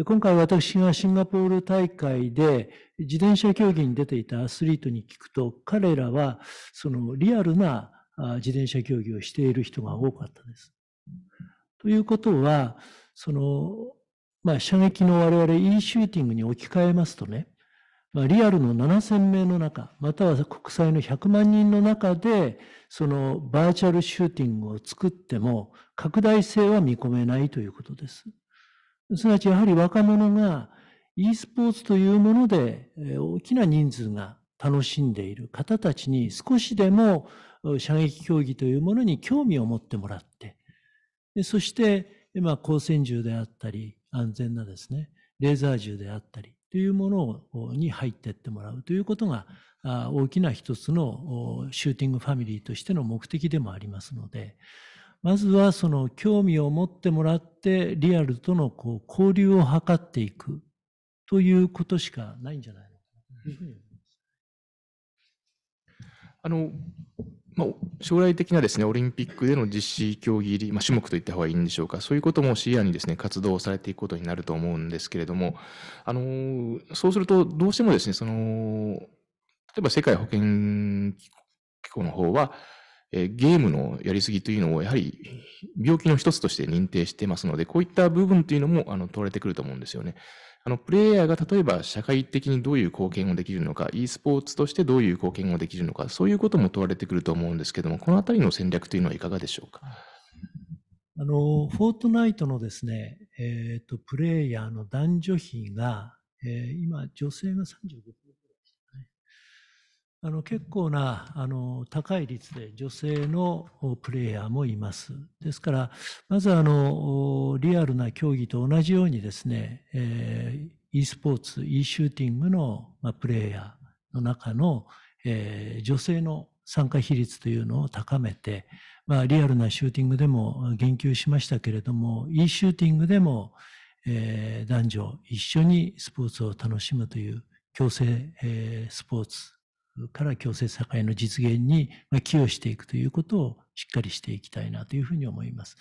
今回私がシンガポール大会で自転車競技に出ていたアスリートに聞くと、彼らはそのリアルな自転車競技をしている人が多かったです。ということは、その、まあ、射撃の我々 e シューティングに置き換えますとね、まあ、リアルの7000名の中、または国際の100万人の中で、そのバーチャルシューティングを作っても拡大性は見込めないということです。すなわちやはり若者が e スポーツというもので大きな人数が楽しんでいる方たちに少しでも射撃競技というものに興味を持ってもらって、そして、まあ、光線銃であったり、安全なですね、レーザー銃であったりというものに入っていってもらうということが、大きな一つのシューティングファミリーとしての目的でもありますので、まずはその興味を持ってもらってリアルとのこう交流を図っていくということしかないんじゃないのかなというふうにあのまあ、将来的なですね、オリンピックでの実施競技入り、まあ、種目といった方がいいんでしょうか、そういうことも視野にですね、活動されていくことになると思うんですけれども、あの、そうすると、どうしてもですね、その、例えば世界保健機構の方は、えー、ゲームのやりすぎというのを、やはり病気の一つとして認定してますので、こういった部分というのも、あの、問われてくると思うんですよね。あの、プレイヤーが例えば社会的にどういう貢献をできるのか、e スポーツとしてどういう貢献をできるのか、そういうことも問われてくると思うんですけども、このあたりの戦略というのはいかがでしょうか。あの、フォートナイトのですね、えっ、ー、と、プレイヤーの男女比が、えー、今、女性が35%。あの結構なあの高い率で女性のプレイヤーもいます。ですから、まずあのリアルな競技と同じようにですね、えー、e スポーツ、e シューティングの、まあ、プレイヤーの中の、えー、女性の参加比率というのを高めて、まあ、リアルなシューティングでも言及しましたけれども、e シューティングでも、えー、男女一緒にスポーツを楽しむという共生、えー、スポーツから共生社会の実現に寄与していくということをしっかりしていきたいなというふうに思います。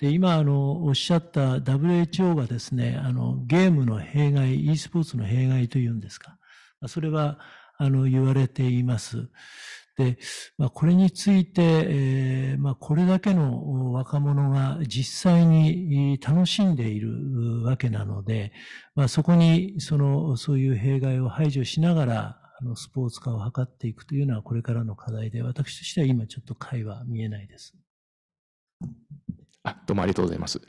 で今あのおっしゃった WHO がですねあのゲームの弊害 e スポーツの弊害というんですかそれはあの言われています。で、まあ、これについて、えー、まあ、これだけの若者が実際に楽しんでいるわけなので、まあ、そこにそのそういう弊害を排除しながらあのスポーツ化を図っていくというのはこれからの課題で、私としては今ちょっと会は見えないです。あどうもありがとうございます。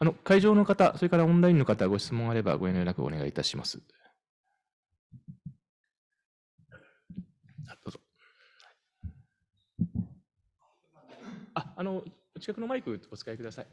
あの会場の方、それからオンラインの方、ご質問あればご連絡なお願いいたします。あどうぞ。あ、あの、近くのマイクお使いください。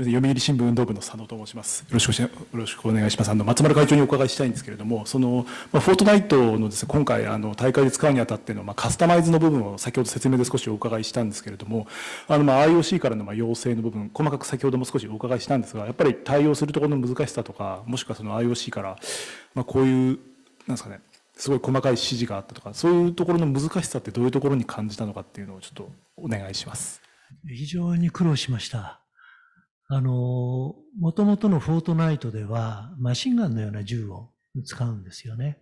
すみません、読売新聞運動部の佐野と申します。よろしくよろしくお願いします。あの松丸会長にお伺いしたいんですけれども、そのまあフォートナイトのですね、今回あの大会で使うにあたってのまあカスタマイズの部分を先ほど説明で少しお伺いしたんですけれども、あのまあ IOC からのまあ要請の部分、細かく先ほども少しお伺いしたんですが、やっぱり対応するところの難しさとか、もしくはその IOC からまあこういうなんですかね。すごい細かい指示があったとか、そういうところの難しさってどういうところに感じたのかっていうのをちょっとお願いします。非常に苦労しました。あの、もとのフォートナイトでは、マシンガンのような銃を使うんですよね。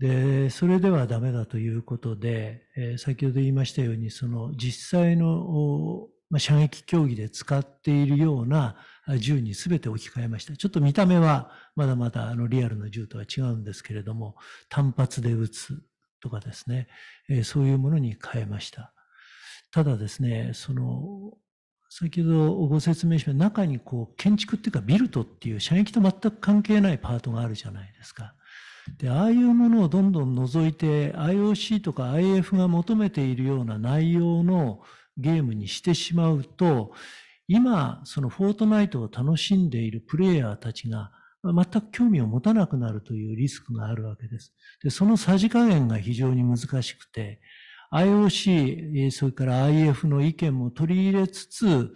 で、それではダメだということで、え先ほど言いましたように、その実際の、ま射撃競技で使っているような銃に全て置き換えました。ちょっと見た目はまだまだあのリアルの銃とは違うんですけれども、単発で撃つとかですね、えそういうものに変えました。ただですね、その先ほどご説明した中にこう建築っていうかビルトっていう射撃と全く関係ないパートがあるじゃないですか。で、ああいうものをどんどん除いて IOC とか IF が求めているような内容のゲームにしてしまうと、今、そのフォートナイトを楽しんでいるプレイヤーたちが全く興味を持たなくなるというリスクがあるわけです。で、そのさじ加減が非常に難しくて、IOC、それから IF の意見も取り入れつつ、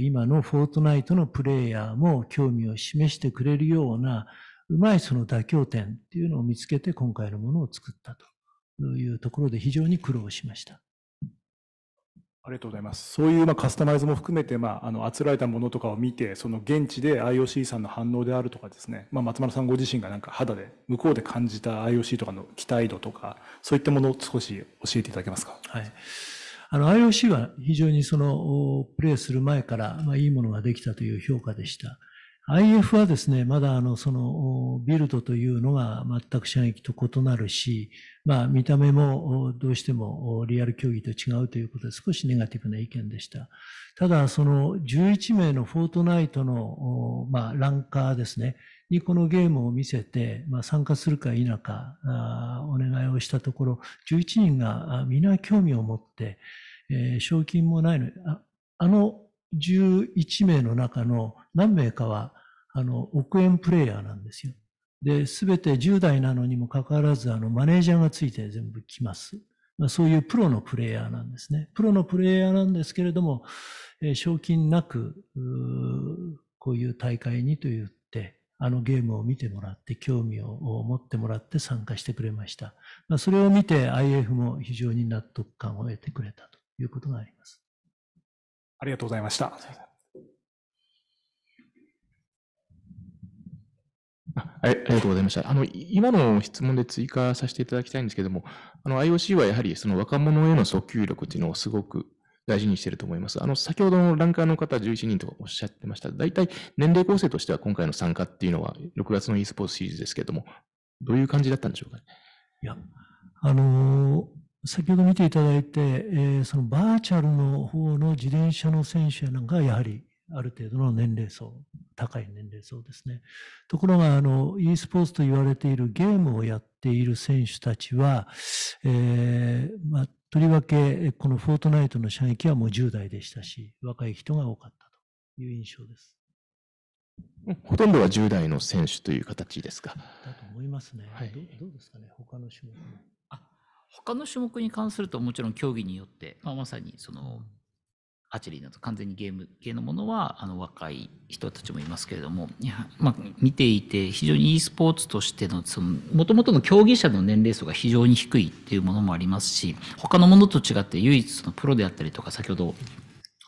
今のフォートナイトのプレイヤーも興味を示してくれるような、うまいその妥協点っていうのを見つけて今回のものを作ったというところで非常に苦労しました。ありがとうございます。そういうまあカスタマイズも含めて、まあ、あの、あつらえたものとかを見て、その現地で IOC さんの反応であるとかですね、まあ、松丸さんご自身がなんか肌で、向こうで感じた IOC とかの期待度とか、そういったものを少し教えていただけますか。はい。あの、IOC は非常にその、プレイする前から、まあ、いいものができたという評価でした。IF はですね、まだあの、その、ビルドというのが全く射撃と異なるし、まあ、見た目もどうしてもリアル競技と違うということで少しネガティブな意見でした。ただ、その11名のフォートナイトの、まあ、ランカーですね、にこのゲームを見せて、まあ、参加するか否かお願いをしたところ、11人が皆興味を持って、え賞金もないのあの11名の中の何名かは、あの、億円プレイヤーなんですよ。で、すべて10代なのにもかかわらず、あの、マネージャーがついて全部来ます。まあ、そういうプロのプレイヤーなんですね。プロのプレイヤーなんですけれども、えー、賞金なく、こういう大会にと言って、あのゲームを見てもらって、興味を持ってもらって参加してくれました。まあ、それを見て IF も非常に納得感を得てくれたということがあります。ありがとうございました。い、ありがとうございました。あの、今の質問で追加させていただきたいんですけども、あの、IOC はやはりその若者への訴求力っていうのをすごく大事にしていると思います。あの、先ほどのランカーの方11人とおっしゃってました。大体年齢構成としては今回の参加っていうのは6月の e スポーツシリーズですけれども、どういう感じだったんでしょうかね。いや、あのー、先ほど見ていただいて、えー、そのバーチャルの方の自転車の選手なんかやはりある程度の年齢層、高い年齢層ですね。ところが、あの、e スポーツと言われているゲームをやっている選手たちは、えー、まあ、とりわけ、このフォートナイトの射撃はもう10代でしたし、若い人が多かったという印象です。ほとんどは10代の選手という形ですか。だと思いますね。はい、どどうですかね、他の種目。あ他の種目に関すると、もちろん競技によって、まあ、まさにそのアチェリーなど完全にゲーム系のものはあの若い人たちもいますけれどもまあ、見ていて非常に e スポーツとしてのもともとの競技者の年齢層が非常に低いっていうものもありますし他のものと違って唯一のプロであったりとか先ほど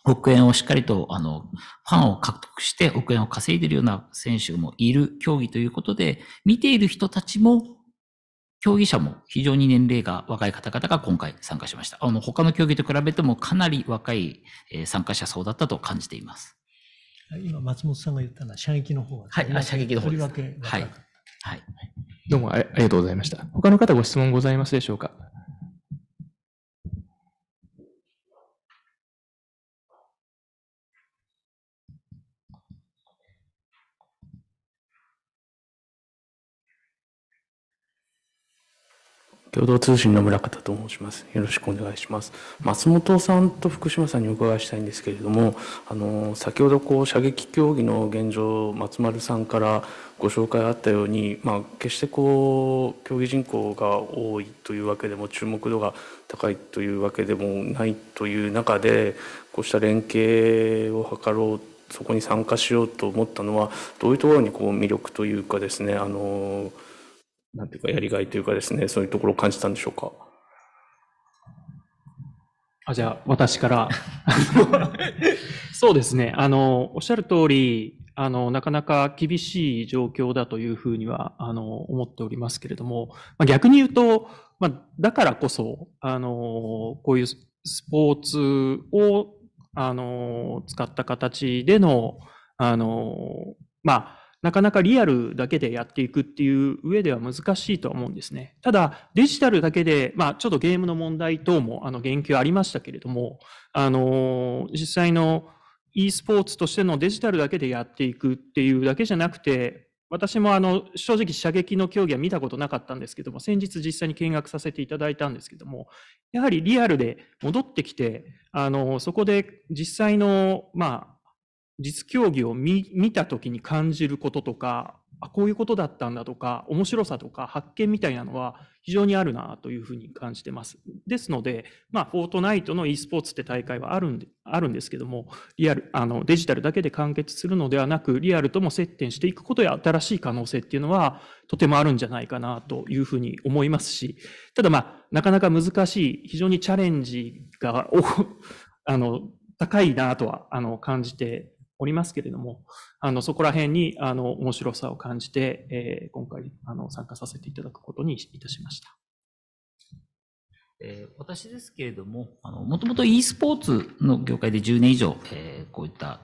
億円をしっかりと、あの、ファンを獲得して億円を稼いでるような選手もいる競技ということで、見ている人たちも競技者も非常に年齢が若い方々が今回参加しました。あの、他の競技と比べてもかなり若い参加者層だったと感じています。今、松本さんが言ったのは射撃の方は、ね、はい、射撃の方です。りわけはい。はい。どうもありがとうございました。他の方ご質問ございますでしょうか共同通信の村方と申します。よろしくお願いします。松本さんと福島さんにお伺いしたいんですけれども、あの先ほどこう射撃競技の現状、松丸さんからご紹介あったように、まあ、決してこう競技人口が多いというわけでも注目度が高いというわけでもないという中で、こうした連携を図ろうそこに参加しようと思ったのはどういうところにこう魅力というかですねあのなんていうか、やりがいというかですね、そういうところを感じたんでしょうか。あじゃあ、私から。そうですね。あの、おっしゃる通り、あの、なかなか厳しい状況だというふうには、あの、思っておりますけれども、まあ、逆に言うと、まあ、だからこそ、あの、こういうスポーツを、あの、使った形での、あの、まあ、なかなかリアルだけでやっていくっていう上では難しいとは思うんですね。ただ、デジタルだけで、まあ、ちょっとゲームの問題等も、あの、言及ありましたけれども、あの、実際の e スポーツとしてのデジタルだけでやっていくっていうだけじゃなくて、私もあの、正直射撃の競技は見たことなかったんですけども、先日実際に見学させていただいたんですけども、やはりリアルで戻ってきて、あの、そこで実際の、まあ、実競技を見見た時に感じることとかあこういうことだったんだとか面白さとか発見みたいなのは非常にあるなというふうに感じてます。ですので、まあ、フォートナイトの e スポーツって大会はあるんであるんですけどもリアルあのデジタルだけで完結するのではなくリアルとも接点していくことや新しい可能性っていうのはとてもあるんじゃないかなというふうに思いますしただ、まあ、なかなか難しい非常にチャレンジが <laughs> あの高いなとはあの感じておりますけれども、あの、そこら辺に、あの、面白さを感じて、えー、今回、あの、参加させていただくことにいたしました。え私ですけれども、あの、もともと e スポーツの業界で10年以上、えー、こういった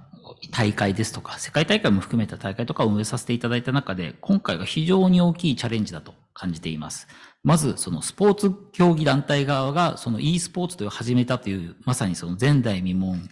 大会ですとか、世界大会も含めた大会とかを運営させていただいた中で、今回が非常に大きいチャレンジだと感じています。まず、そのスポーツ競技団体側が、その e スポーツという始めたという、まさにその前代未聞、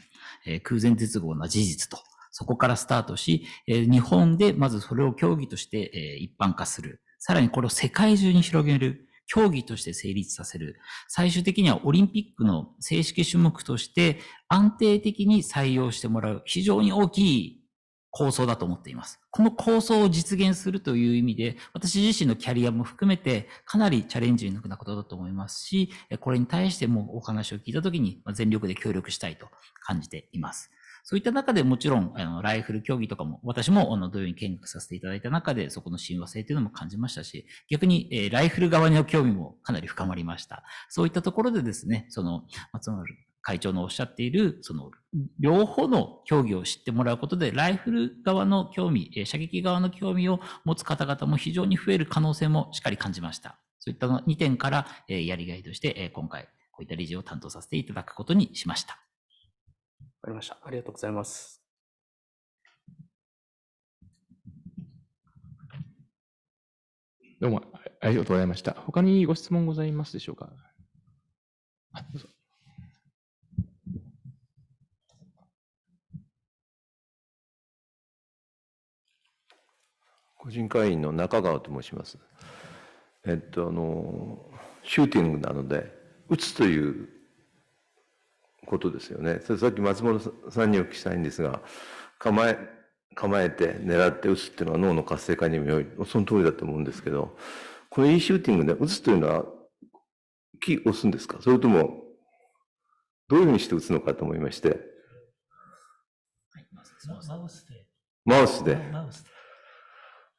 えー、空前絶後な事実とそこからスタートし、日本でまずそれを競技として、一般化する。さらにこれを世界中に広げる。競技として成立させる。最終的にはオリンピックの正式種目として安定的に採用してもらう。非常に大きい構想だと思っています。この構想を実現するという意味で、私自身のキャリアも含めて、かなりチャレンジなことだと思いますし、これに対してもお話を聞いたときに、全力で協力したいと感じています。そういった中でもちろん、あの、ライフル競技とかも、私も、あの、に見学させていただいた中で、そこの親和性というのも感じましたし、逆に、えー、ライフル側の興味もかなり深まりました。そういったところでですね、その、松丸会長のおっしゃっている、その、両方の競技を知ってもらうことで、ライフル側の興味、射撃側の興味を持つ方々も非常に増える可能性もしっかり感じました。そういった2点から、やりがいとして、今回、こういった理事を担当させていただくことにしました。かりました。ありがとうございます。どうも、ありがとうございました。他にご質問ございますでしょうかどうぞ。個人会員の中川と申します。えっと、あの、シューティングなので、打つということですよね。さっき松本さんにお聞きしたいんですが、構え、構えて狙って打つっていうのは脳の活性化にも良い。その通りだと思うんですけど、この e シューティングで打つというのは、キー押すんですかそれとも、どういうふうにして打つのかと思いまして。マウスで。マウスで。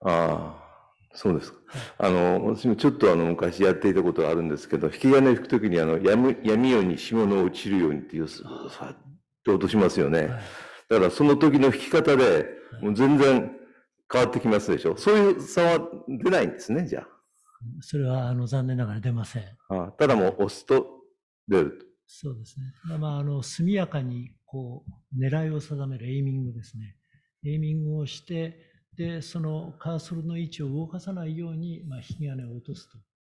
ああ。そうですか。あの、私もちょっとあの、昔やっていたことがあるんですけど、引き金を引くときにあの、闇、闇夜に霜の落ちるようにっていう、さって落としますよね。だからその時の引き方で、もう全然変わってきますでしょ。そういう差は出ないんですね、じゃあ。それは、あの、残念ながら出ません。あただもう押すと出ると。そうですね。まあ、あの、速やかに、こう、狙いを定めるエイミングですね。エイミングをして、で、そのカーソルの位置を動かさないように、まあ、引き金を落とす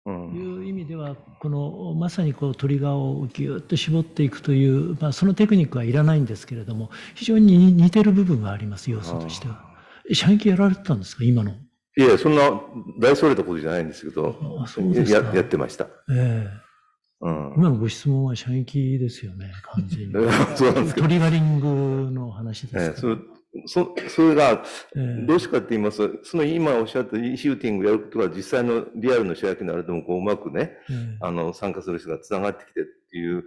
という意味では、このまさにこうトリガーをぎゅっと絞っていくという、まあ、そのテクニックはいらないんですけれども、非常に似てる部分があります、要素としては。射撃やられてたんですか、今の。いや、そんな大それたことじゃないんですけど、あそうですややってました。ええうん、今のご質問は射撃ですよね、完全に。<laughs> そうなんですトリガリングの話です、えそそれが、どうしてかって言いますと、その今おっしゃったシューティングやることは実際のリアルの主役のあれでもこううまくね、あの、参加する人が繋がってきてっていう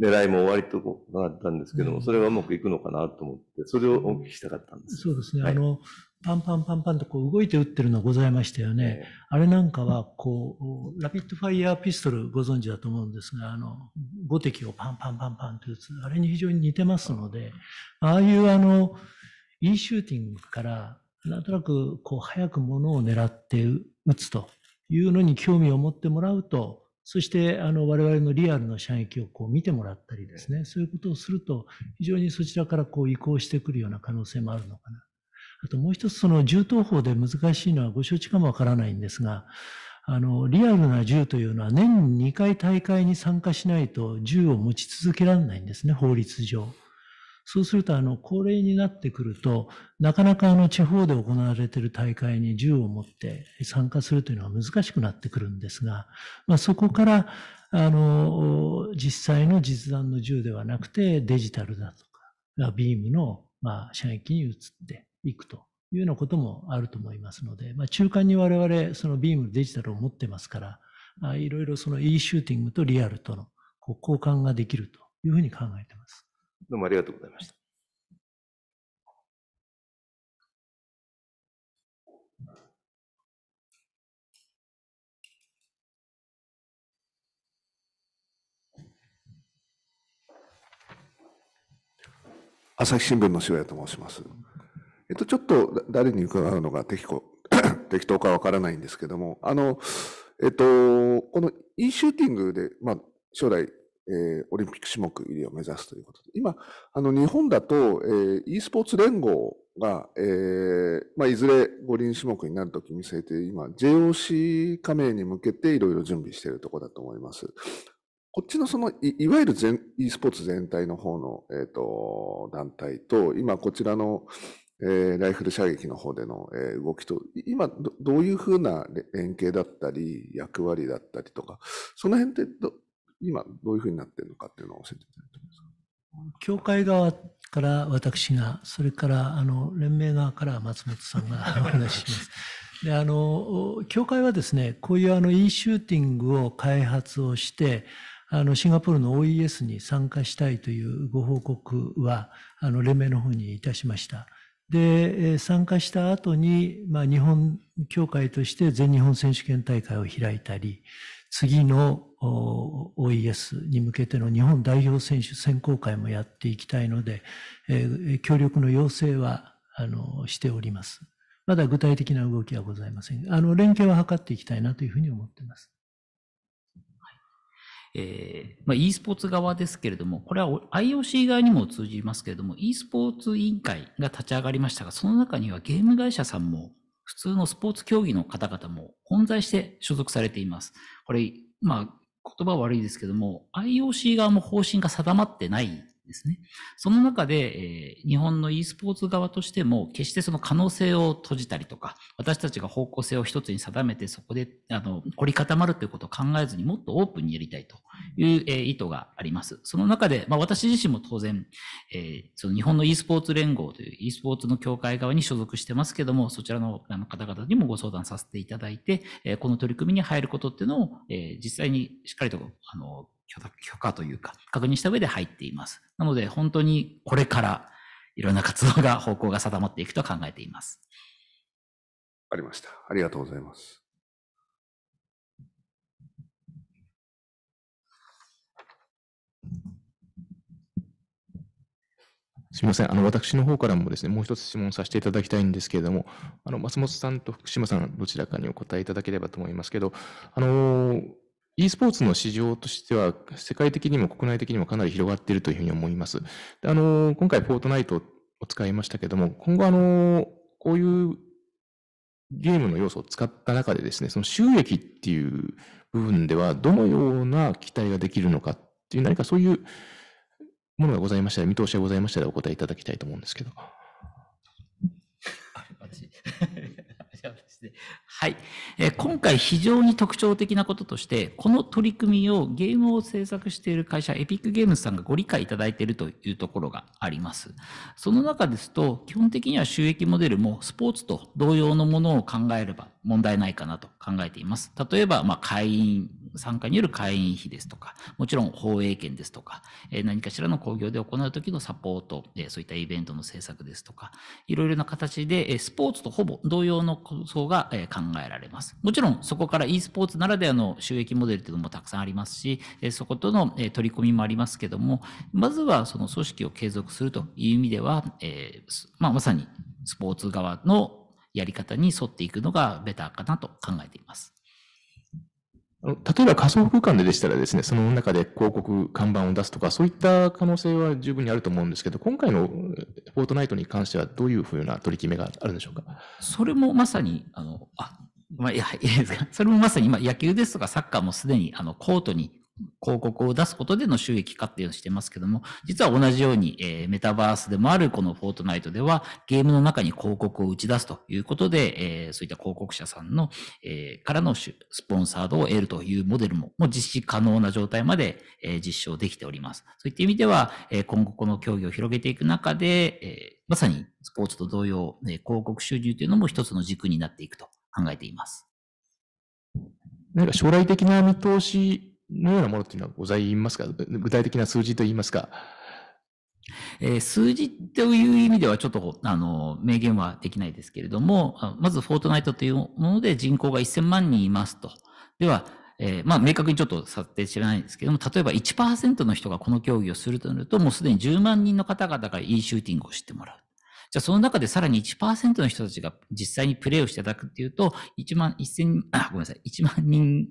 狙いも割とこうあったんですけども、それがうまくいくのかなと思って、それをお聞きしたかったんです。そうですね。あの、パンパンパンパンとこう動いて打ってるのございましたよね。あれなんかは、こう、ラピッドファイヤーピストルご存知だと思うんですが、あの、5滴をパンパンパンパンと打つ。あれに非常に似てますので、ああいうあの、いシューティングから、なんとなく、こう、早くものを狙って打つというのに興味を持ってもらうと、そして、あの、我々のリアルの射撃をこう見てもらったりですね、そういうことをすると、非常にそちらからこう移行してくるような可能性もあるのかな。あともう一つその銃刀法で難しいのはご承知かもわからないんですが、あの、リアルな銃というのは年2回大会に参加しないと銃を持ち続けられないんですね、法律上。そうすると、あの、高齢になってくると、なかなかあの、地方で行われている大会に銃を持って参加するというのは難しくなってくるんですが、まあ、そこから、あの、実際の実弾の銃ではなくて、デジタルだとか、ビームの、まあ、射撃に移って、いくというようなこともあると思いますので、まあ、中間に我々、そのビームデジタルを持ってますから、あいろいろその e シューティングとリアルとのこう交換ができるというふうに考えています。どうもありがとうございました。朝日新聞の塩谷と申します。えっと、ちょっと誰に伺うのが適当 <coughs> 適当かわからないんですけども、あの、えっと、この e シューティングで、まあ、将来、えー、オリンピック種目入りを目指すということで、今、あの、日本だと、えー、e スポーツ連合が、えー、まあ、いずれ五輪種目になるとき見据えて、今、JOC 加盟に向けていろいろ準備しているところだと思います。こっちのそのい、いわゆる全 e スポーツ全体の方の、えっ、ー、と、団体と、今、こちらの、えー、ライフル射撃の方での、えー、動きと、今ど、どういうふうな連携だったり、役割だったりとか、その辺ってど、今、どういうふうになってるのかっていうのを教えていただいてますか。教会側から私が、それから、あの、連盟側から松本さんが <laughs> お話しします。で、あの、教会はですね、こういうあの、e シューティングを開発をして、あの、シンガポールの OES に参加したいというご報告は、あの、連盟の方にいたしました。で、参加した後に、まあ、日本協会として全日本選手権大会を開いたり、次の OES に向けての日本代表選手選考会もやっていきたいので、えー、協力の要請はあのしております。まだ具体的な動きはございませんあの連携は図っていきたいなというふうに思っています。えー、まあ、e スポーツ側ですけれども、これは IOC 側にも通じますけれども、e スポーツ委員会が立ち上がりましたが、その中にはゲーム会社さんも、普通のスポーツ競技の方々も混在して所属されています。これ、まあ、言葉は悪いですけども、IOC 側も方針が定まってないですね。その中で、えー、日本の e スポーツ側としても、決してその可能性を閉じたりとか、私たちが方向性を一つに定めて、そこで、あの、凝り固まるということを考えずにもっとオープンにやりたいという、えー、意図があります。その中で、まあ私自身も当然、えー、その日本の e スポーツ連合という e スポーツの協会側に所属してますけども、そちらのあの方々にもご相談させていただいて、えー、この取り組みに入ることっていうのを、えー、実際にしっかりと、あの、許可というか、確認した上で入っています。なので、本当にこれからいろんな活動が、方向が定まっていくと考えています。ありました。ありがとうございます。すみません。あの、私の方からもですね、もう一つ質問させていただきたいんですけれども、あの、松本さんと福島さん、どちらかにお答えいただければと思いますけど、あのー e スポーツの市場としては、世界的にも国内的にもかなり広がっているというふうに思います。であの、今回、フォートナイトを使いましたけども、今後、あの、こういうゲームの要素を使った中でですね、その収益っていう部分では、どのような期待ができるのかっていう、何かそういうものがございましたら、見通しがございましたらお答えいただきたいと思うんですけど。いはい。え今回非常に特徴的なこととして、この取り組みをゲームを制作している会社、エピックゲームズさんがご理解いただいているというところがあります。その中ですと、基本的には収益モデルもスポーツと同様のものを考えれば問題ないかなと考えています。例えば、まあ、会員参加による会員費ですとか、もちろん放映権ですとか、え何かしらの興行で行う時のサポート、えそういったイベントの制作ですとか、いろいろな形で、えスポーツとほぼ同様の構想が、え考えられます。もちろんそこから e スポーツならではの収益モデルというのもたくさんありますし、えそことの、え取り込みもありますけども、まずはその組織を継続するという意味では、えまあ、まさにスポーツ側のやり方に沿っていくのがベターかなと考えています。例えば仮想空間ででしたらですね、その中で広告、看板を出すとか、そういった可能性は十分にあると思うんですけど、今回のフォートナイトに関してはどういうふうな取り決めがあるんでしょうかそれもまさに、あの、あ、まあ、いや、いいですか。それもまさに今、野球ですとかサッカーもすでに、あの、コートに広告を出すことでの収益化っていうのをしてますけども、実は同じように、えー、メタバースでもあるこのフォートナイトでは、ゲームの中に広告を打ち出すということで、えー、そういった広告者さんの、えー、からのスポンサードを得るというモデルももう実施可能な状態まで、え実証できております。そういった意味では、え今後この競技を広げていく中で、えまさにスポーツと同様、え広告収入というのも一つの軸になっていくと考えています。なんか将来的な見通しのようなものていうのはございますか具体的な数字といいますか。えー、数字という意味ではちょっと、あの、明言はできないですけれども、まずフォートナイトというもので人口が1000万人いますと。では、えー、まあ、明確にちょっと査定知らないんですけども、例えば1%の人がこの競技をするとなると、もうすでに10万人の方々が e シューティングを知ってもらう。じゃあ、その中でさらに1%の人たちが実際にプレイをしていただくっていうと、1万1000、あ、ごめんなさい、1万人、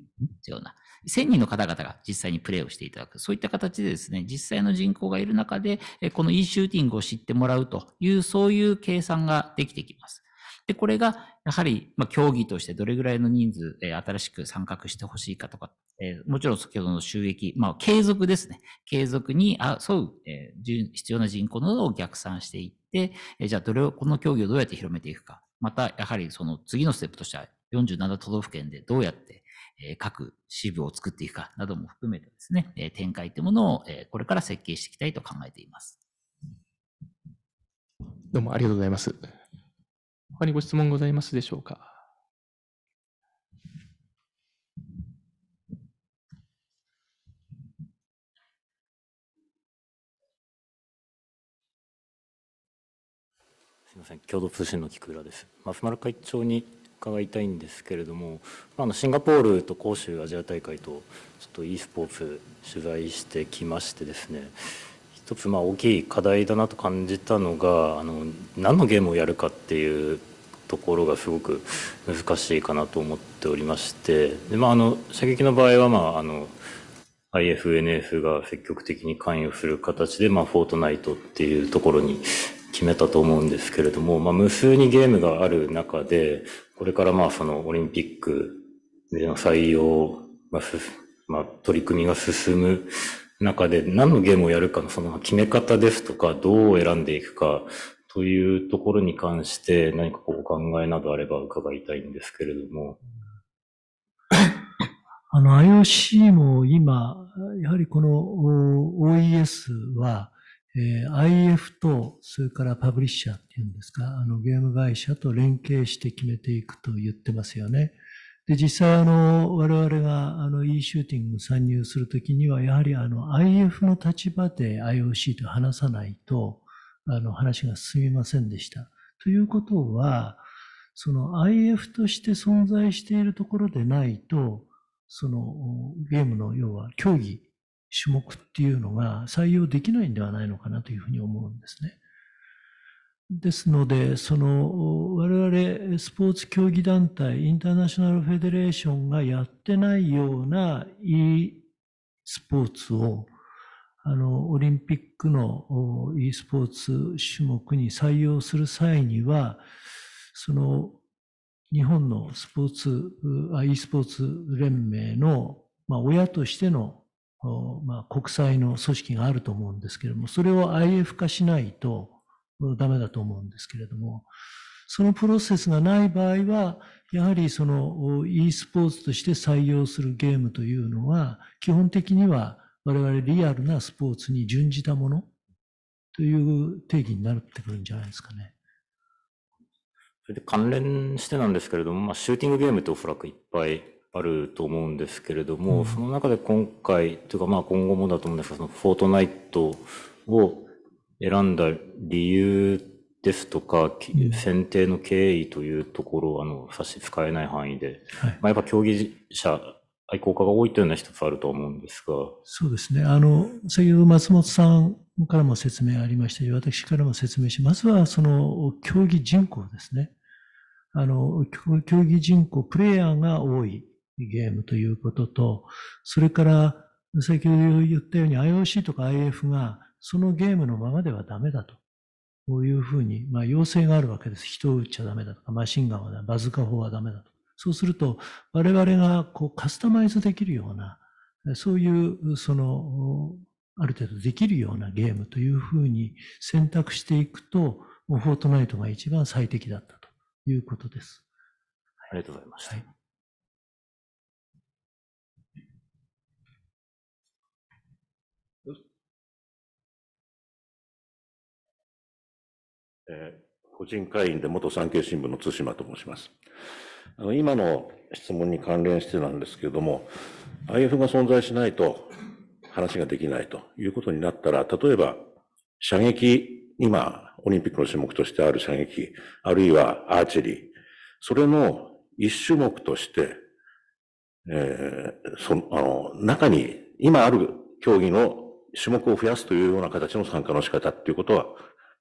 違うな。1000人の方々が実際にプレイをしていただく。そういった形でですね、実際の人口がいる中で、この e シューティングを知ってもらうという、そういう計算ができてきます。で、これが、やはり、まあ、競技としてどれぐらいの人数、え新しく参画してほしいかとか、えもちろん先ほどの収益、まあ、継続ですね。継続に沿う、え必要な人口などを逆算していって、えじゃあ、どれを、この競技をどうやって広めていくか。また、やはりその次のステップとしては、47都道府県でどうやってえ各支部を作っていくかなども含めてですね、え展開というものを、えこれから設計していきたいと考えています。どうもありがとうございます。他にご質問ございますでしょうか。すみません、共同通信の菊浦です。松丸会長に伺いたいんですけれどもあのシンガポールと杭州アジア大会とちょっと e スポーツ取材してきましてですね一つまあ大きい課題だなと感じたのがあの何のゲームをやるかっていうところがすごく難しいかなと思っておりましてで、まあ、あの射撃の場合は、まあ、あの IFNF が積極的に関与する形で、まあ、フォートナイトっていうところに決めたと思うんですけれども、まあ、無数にゲームがある中で、これからまあそのオリンピックでの採用が進まあ、取り組みが進む中で何のゲームをやるかのその決め方ですとか、どう選んでいくかというところに関して何かこうお考えなどあれば伺いたいんですけれども。あの IOC も今、やはりこの OES は、えー、IF と、それからパブリッシャーっていうんですか、あのゲーム会社と連携して決めていくと言ってますよね。で、実際あの、我々があの e シューティング参入するときには、やはりあの IF の立場で IOC と話さないと、あの話が進みませんでした。ということは、その IF として存在しているところでないと、そのゲームの要は競技種目っていうのが採用できないんではないのかなというふうに思うんですね。ですので、その我々スポーツ競技団体、インターナショナルフェデレーションがやってないような e スポーツをあのオリンピックの e スポーツ種目に採用する際には、その日本のスポーツ、e スポーツ連盟の、まあ、親としてのまあ、国際の組織があると思うんですけれども、それを IF 化しないとダメだと思うんですけれども、そのプロセスがない場合は、やはりその e スポーツとして採用するゲームというのは、基本的には我々リアルなスポーツに準じたものという定義になってくるんじゃないですかね。それで関連してなんですけれども、まあ、シューティングゲームっておそらくいっぱいあると思うんですけれども、うん、その中で今回というかまあ今後もだと思うんですが、そのフォートナイトを選んだ理由ですとか、うん、選定の経緯というところあの差し支えない範囲で、はい、まあやっぱ競技者、愛好家が多いというのは一つあると思うんですが。そうですね。あの、先ほど松本さんからも説明ありましたし、私からも説明し、まずはその競技人口ですね。あの、競技人口、プレイヤーが多い。ゲームということと、それから先ほど言ったように IOC とか IF がそのゲームのままではダメだと。こういうふうに、まあ、要請があるわけです。人を撃っちゃダメだとか、マシンガンはダメ、バズカ法はダメだと。そうすると、我々がこうカスタマイズできるような、そういう、その、ある程度できるようなゲームというふうに選択していくと、もうフォートナイトが一番最適だったということです。ありがとうございました。はいえー、個人会員で元産経新聞の津島と申します。あの、今の質問に関連してなんですけれども、IF が存在しないと話ができないということになったら、例えば、射撃、今、オリンピックの種目としてある射撃、あるいはアーチェリー、それの一種目として、えー、その、あの、中に今ある競技の種目を増やすというような形の参加の仕方っていうことは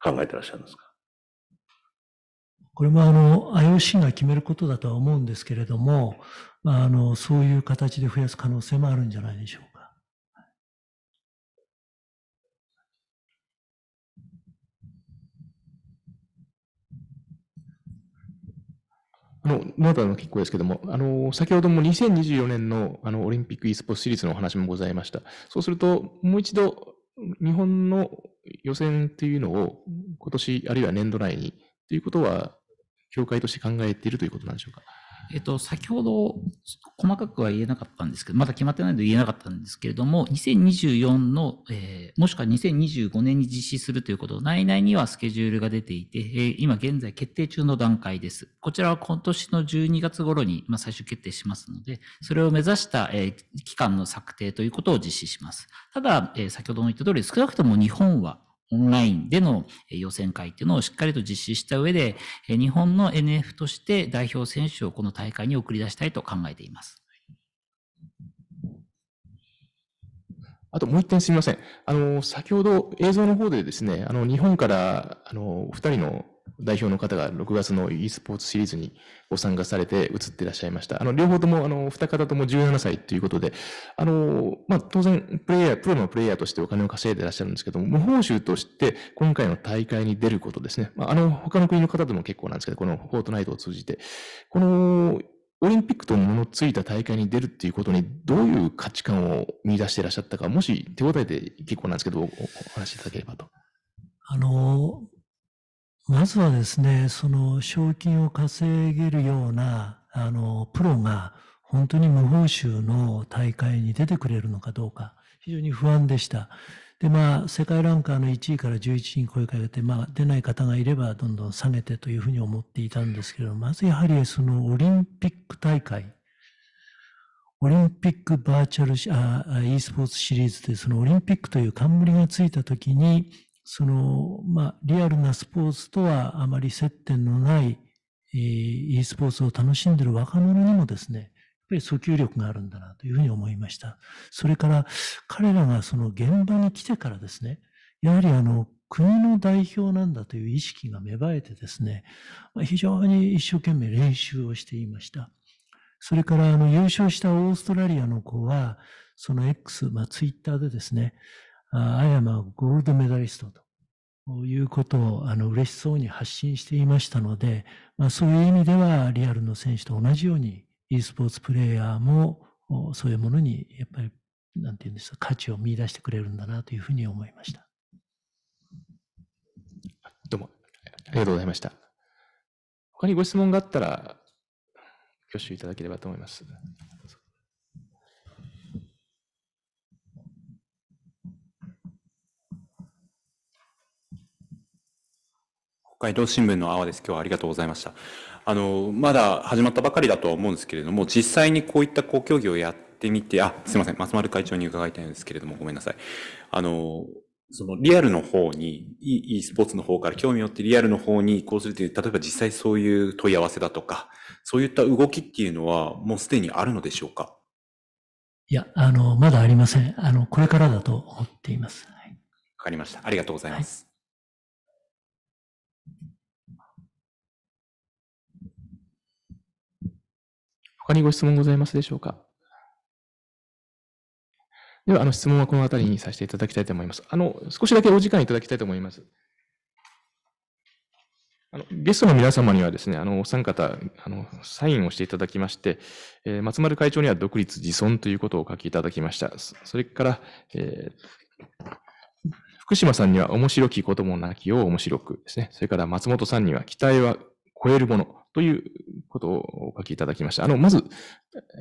考えてらっしゃるんですかこれもあの、IOC が決めることだとは思うんですけれども、あの、そういう形で増やす可能性もあるんじゃないでしょうか。あの、まだの結構ですけれども、あの、先ほども2024年のあの、オリンピック e スポーツシリーズのお話もございました。そうすると、もう一度、日本の予選というのを今年、あるいは年度内にということは教会として考えているということなんでしょうか。えっと、先ほど細かくは言えなかったんですけど、まだ決まってないので言えなかったんですけれども、2024の、えー、もしくは2025年に実施するということ、内々にはスケジュールが出ていて、えー、今現在決定中の段階です。こちらは今年の12月頃に、まあ、最終決定しますので、それを目指した、えー、期間の策定ということを実施します。ただ、えー、先ほども言った通り、少なくとも日本はオンラインでの予選会っていうのをしっかりと実施した上で、日本の NF として代表選手をこの大会に送り出したいと考えています。あともう一点すみません。あの、先ほど映像の方でですね、あの、日本から、あの、二人の代表の方が6月の e スポーツシリーズにご参加されて移ってらっしゃいました。あの、両方とも、あの、二方とも17歳ということで、あの、まあ、当然、プレイヤー、プロのプレイヤーとしてお金を稼いでらっしゃるんですけども、無報酬として今回の大会に出ることですね。まあ、あの、他の国の方でも結構なんですけど、このフォートナイトを通じて、この、オリンピックとものついた大会に出るっていうことに、どういう価値観を見出していらっしゃったか、もし手応えで結構なんですけど、お話しいただければと。あの、まずはですね、その賞金を稼げるような、あの、プロが本当に無報酬の大会に出てくれるのかどうか、非常に不安でした。で、まあ、世界ランカーの1位から11位に声かけて、まあ、出ない方がいればどんどん下げてというふうに思っていたんですけれども、まずやはりそのオリンピック大会、オリンピックバーチャルあ、e スポーツシリーズで、そのオリンピックという冠がついたときに、その、まあ、リアルなスポーツとはあまり接点のない、えー、e スポーツを楽しんでる若者にもですね、やっぱり訴求力があるんだなというふうに思いました。それから、彼らがその現場に来てからですね、やはりあの、国の代表なんだという意識が芽生えてですね、非常に一生懸命練習をしていました。それから、あの、優勝したオーストラリアの子は、その X、まあ、ツイッターでですね、I am a ゴールドメダリストということをあの嬉しそうに発信していましたので、まあ、そういう意味ではリアルの選手と同じように e スポーツプレーヤーもそういうものにやっぱりなんていうんですか価値を見出してくれるんだなというふうに思いました。どうもありがとうございました。他にご質問があったら挙手いただければと思います。北海道新聞の阿波です。今日はありがとうございました。あの、まだ始まったばかりだとは思うんですけれども、実際にこういった公共業をやってみて、あ、すいません、松丸会長に伺いたいんですけれども、ごめんなさい。あの、そのリアルの方に、e スポーツの方から興味を持ってリアルの方に移行するという、例えば実際そういう問い合わせだとか、そういった動きっていうのはもうすでにあるのでしょうかいや、あの、まだありません。あの、これからだと思っています。わ、はい、かりました。ありがとうございます。はい他にご質問ございますでしょうかでは、あの質問はこの辺りにさせていただきたいと思います。あの、少しだけお時間いただきたいと思います。あのゲストの皆様にはですね、あの、お三方、あの、サインをしていただきまして、えー、松丸会長には独立自尊ということをお書きいただきました。それから、えー福島さんには面白きこともなきを面白くですね。それから松本さんには期待は超えるものということをお書きいただきました。あの、まず、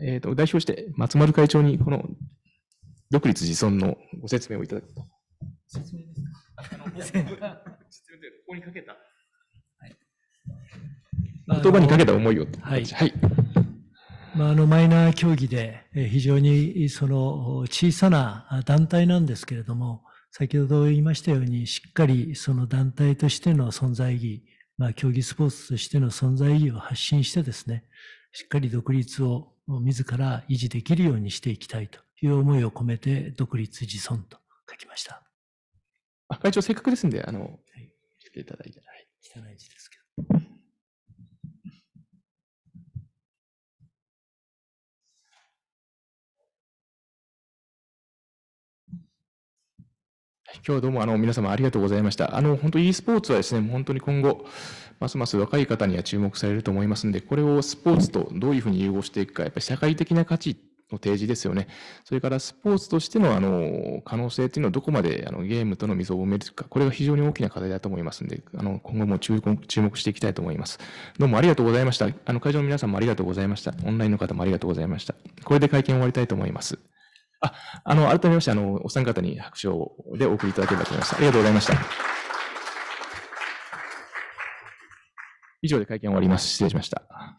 えっ、ー、と、代表して松丸会長にこの独立自尊のご説明をいただくと。説明ですかあの、説明で、ここにかけた。はい、言葉にかけた思いを。はい。はい。まあ、あのマイナー競技で非常にその小さな団体なんですけれども、先ほど言いましたように、しっかりその団体としての存在意義、まあ、競技スポーツとしての存在意義を発信してですね、しっかり独立を自ら維持できるようにしていきたいという思いを込めて、独立自尊と書きました。あ会長、せっかくですんで、あの、はい、来ていただいて。はい、汚い字ですけど。今日はどうもあの皆様ありがとうございました。あの本当 e スポーツはですね、本当に今後、ますます若い方には注目されると思いますので、これをスポーツとどういうふうに融合していくか、やっぱり社会的な価値の提示ですよね。それからスポーツとしてのあの可能性というのをどこまであのゲームとの溝を埋めるか、これが非常に大きな課題だと思いますので、あの今後も注目していきたいと思います。どうもありがとうございました。あの会場の皆さんもありがとうございました。オンラインの方もありがとうございました。これで会見を終わりたいと思います。あ、あの、改めまして、あの、お三方に拍手をでお送りいただければと思いました。ありがとうございました。以上で会見を終わります。失礼しました。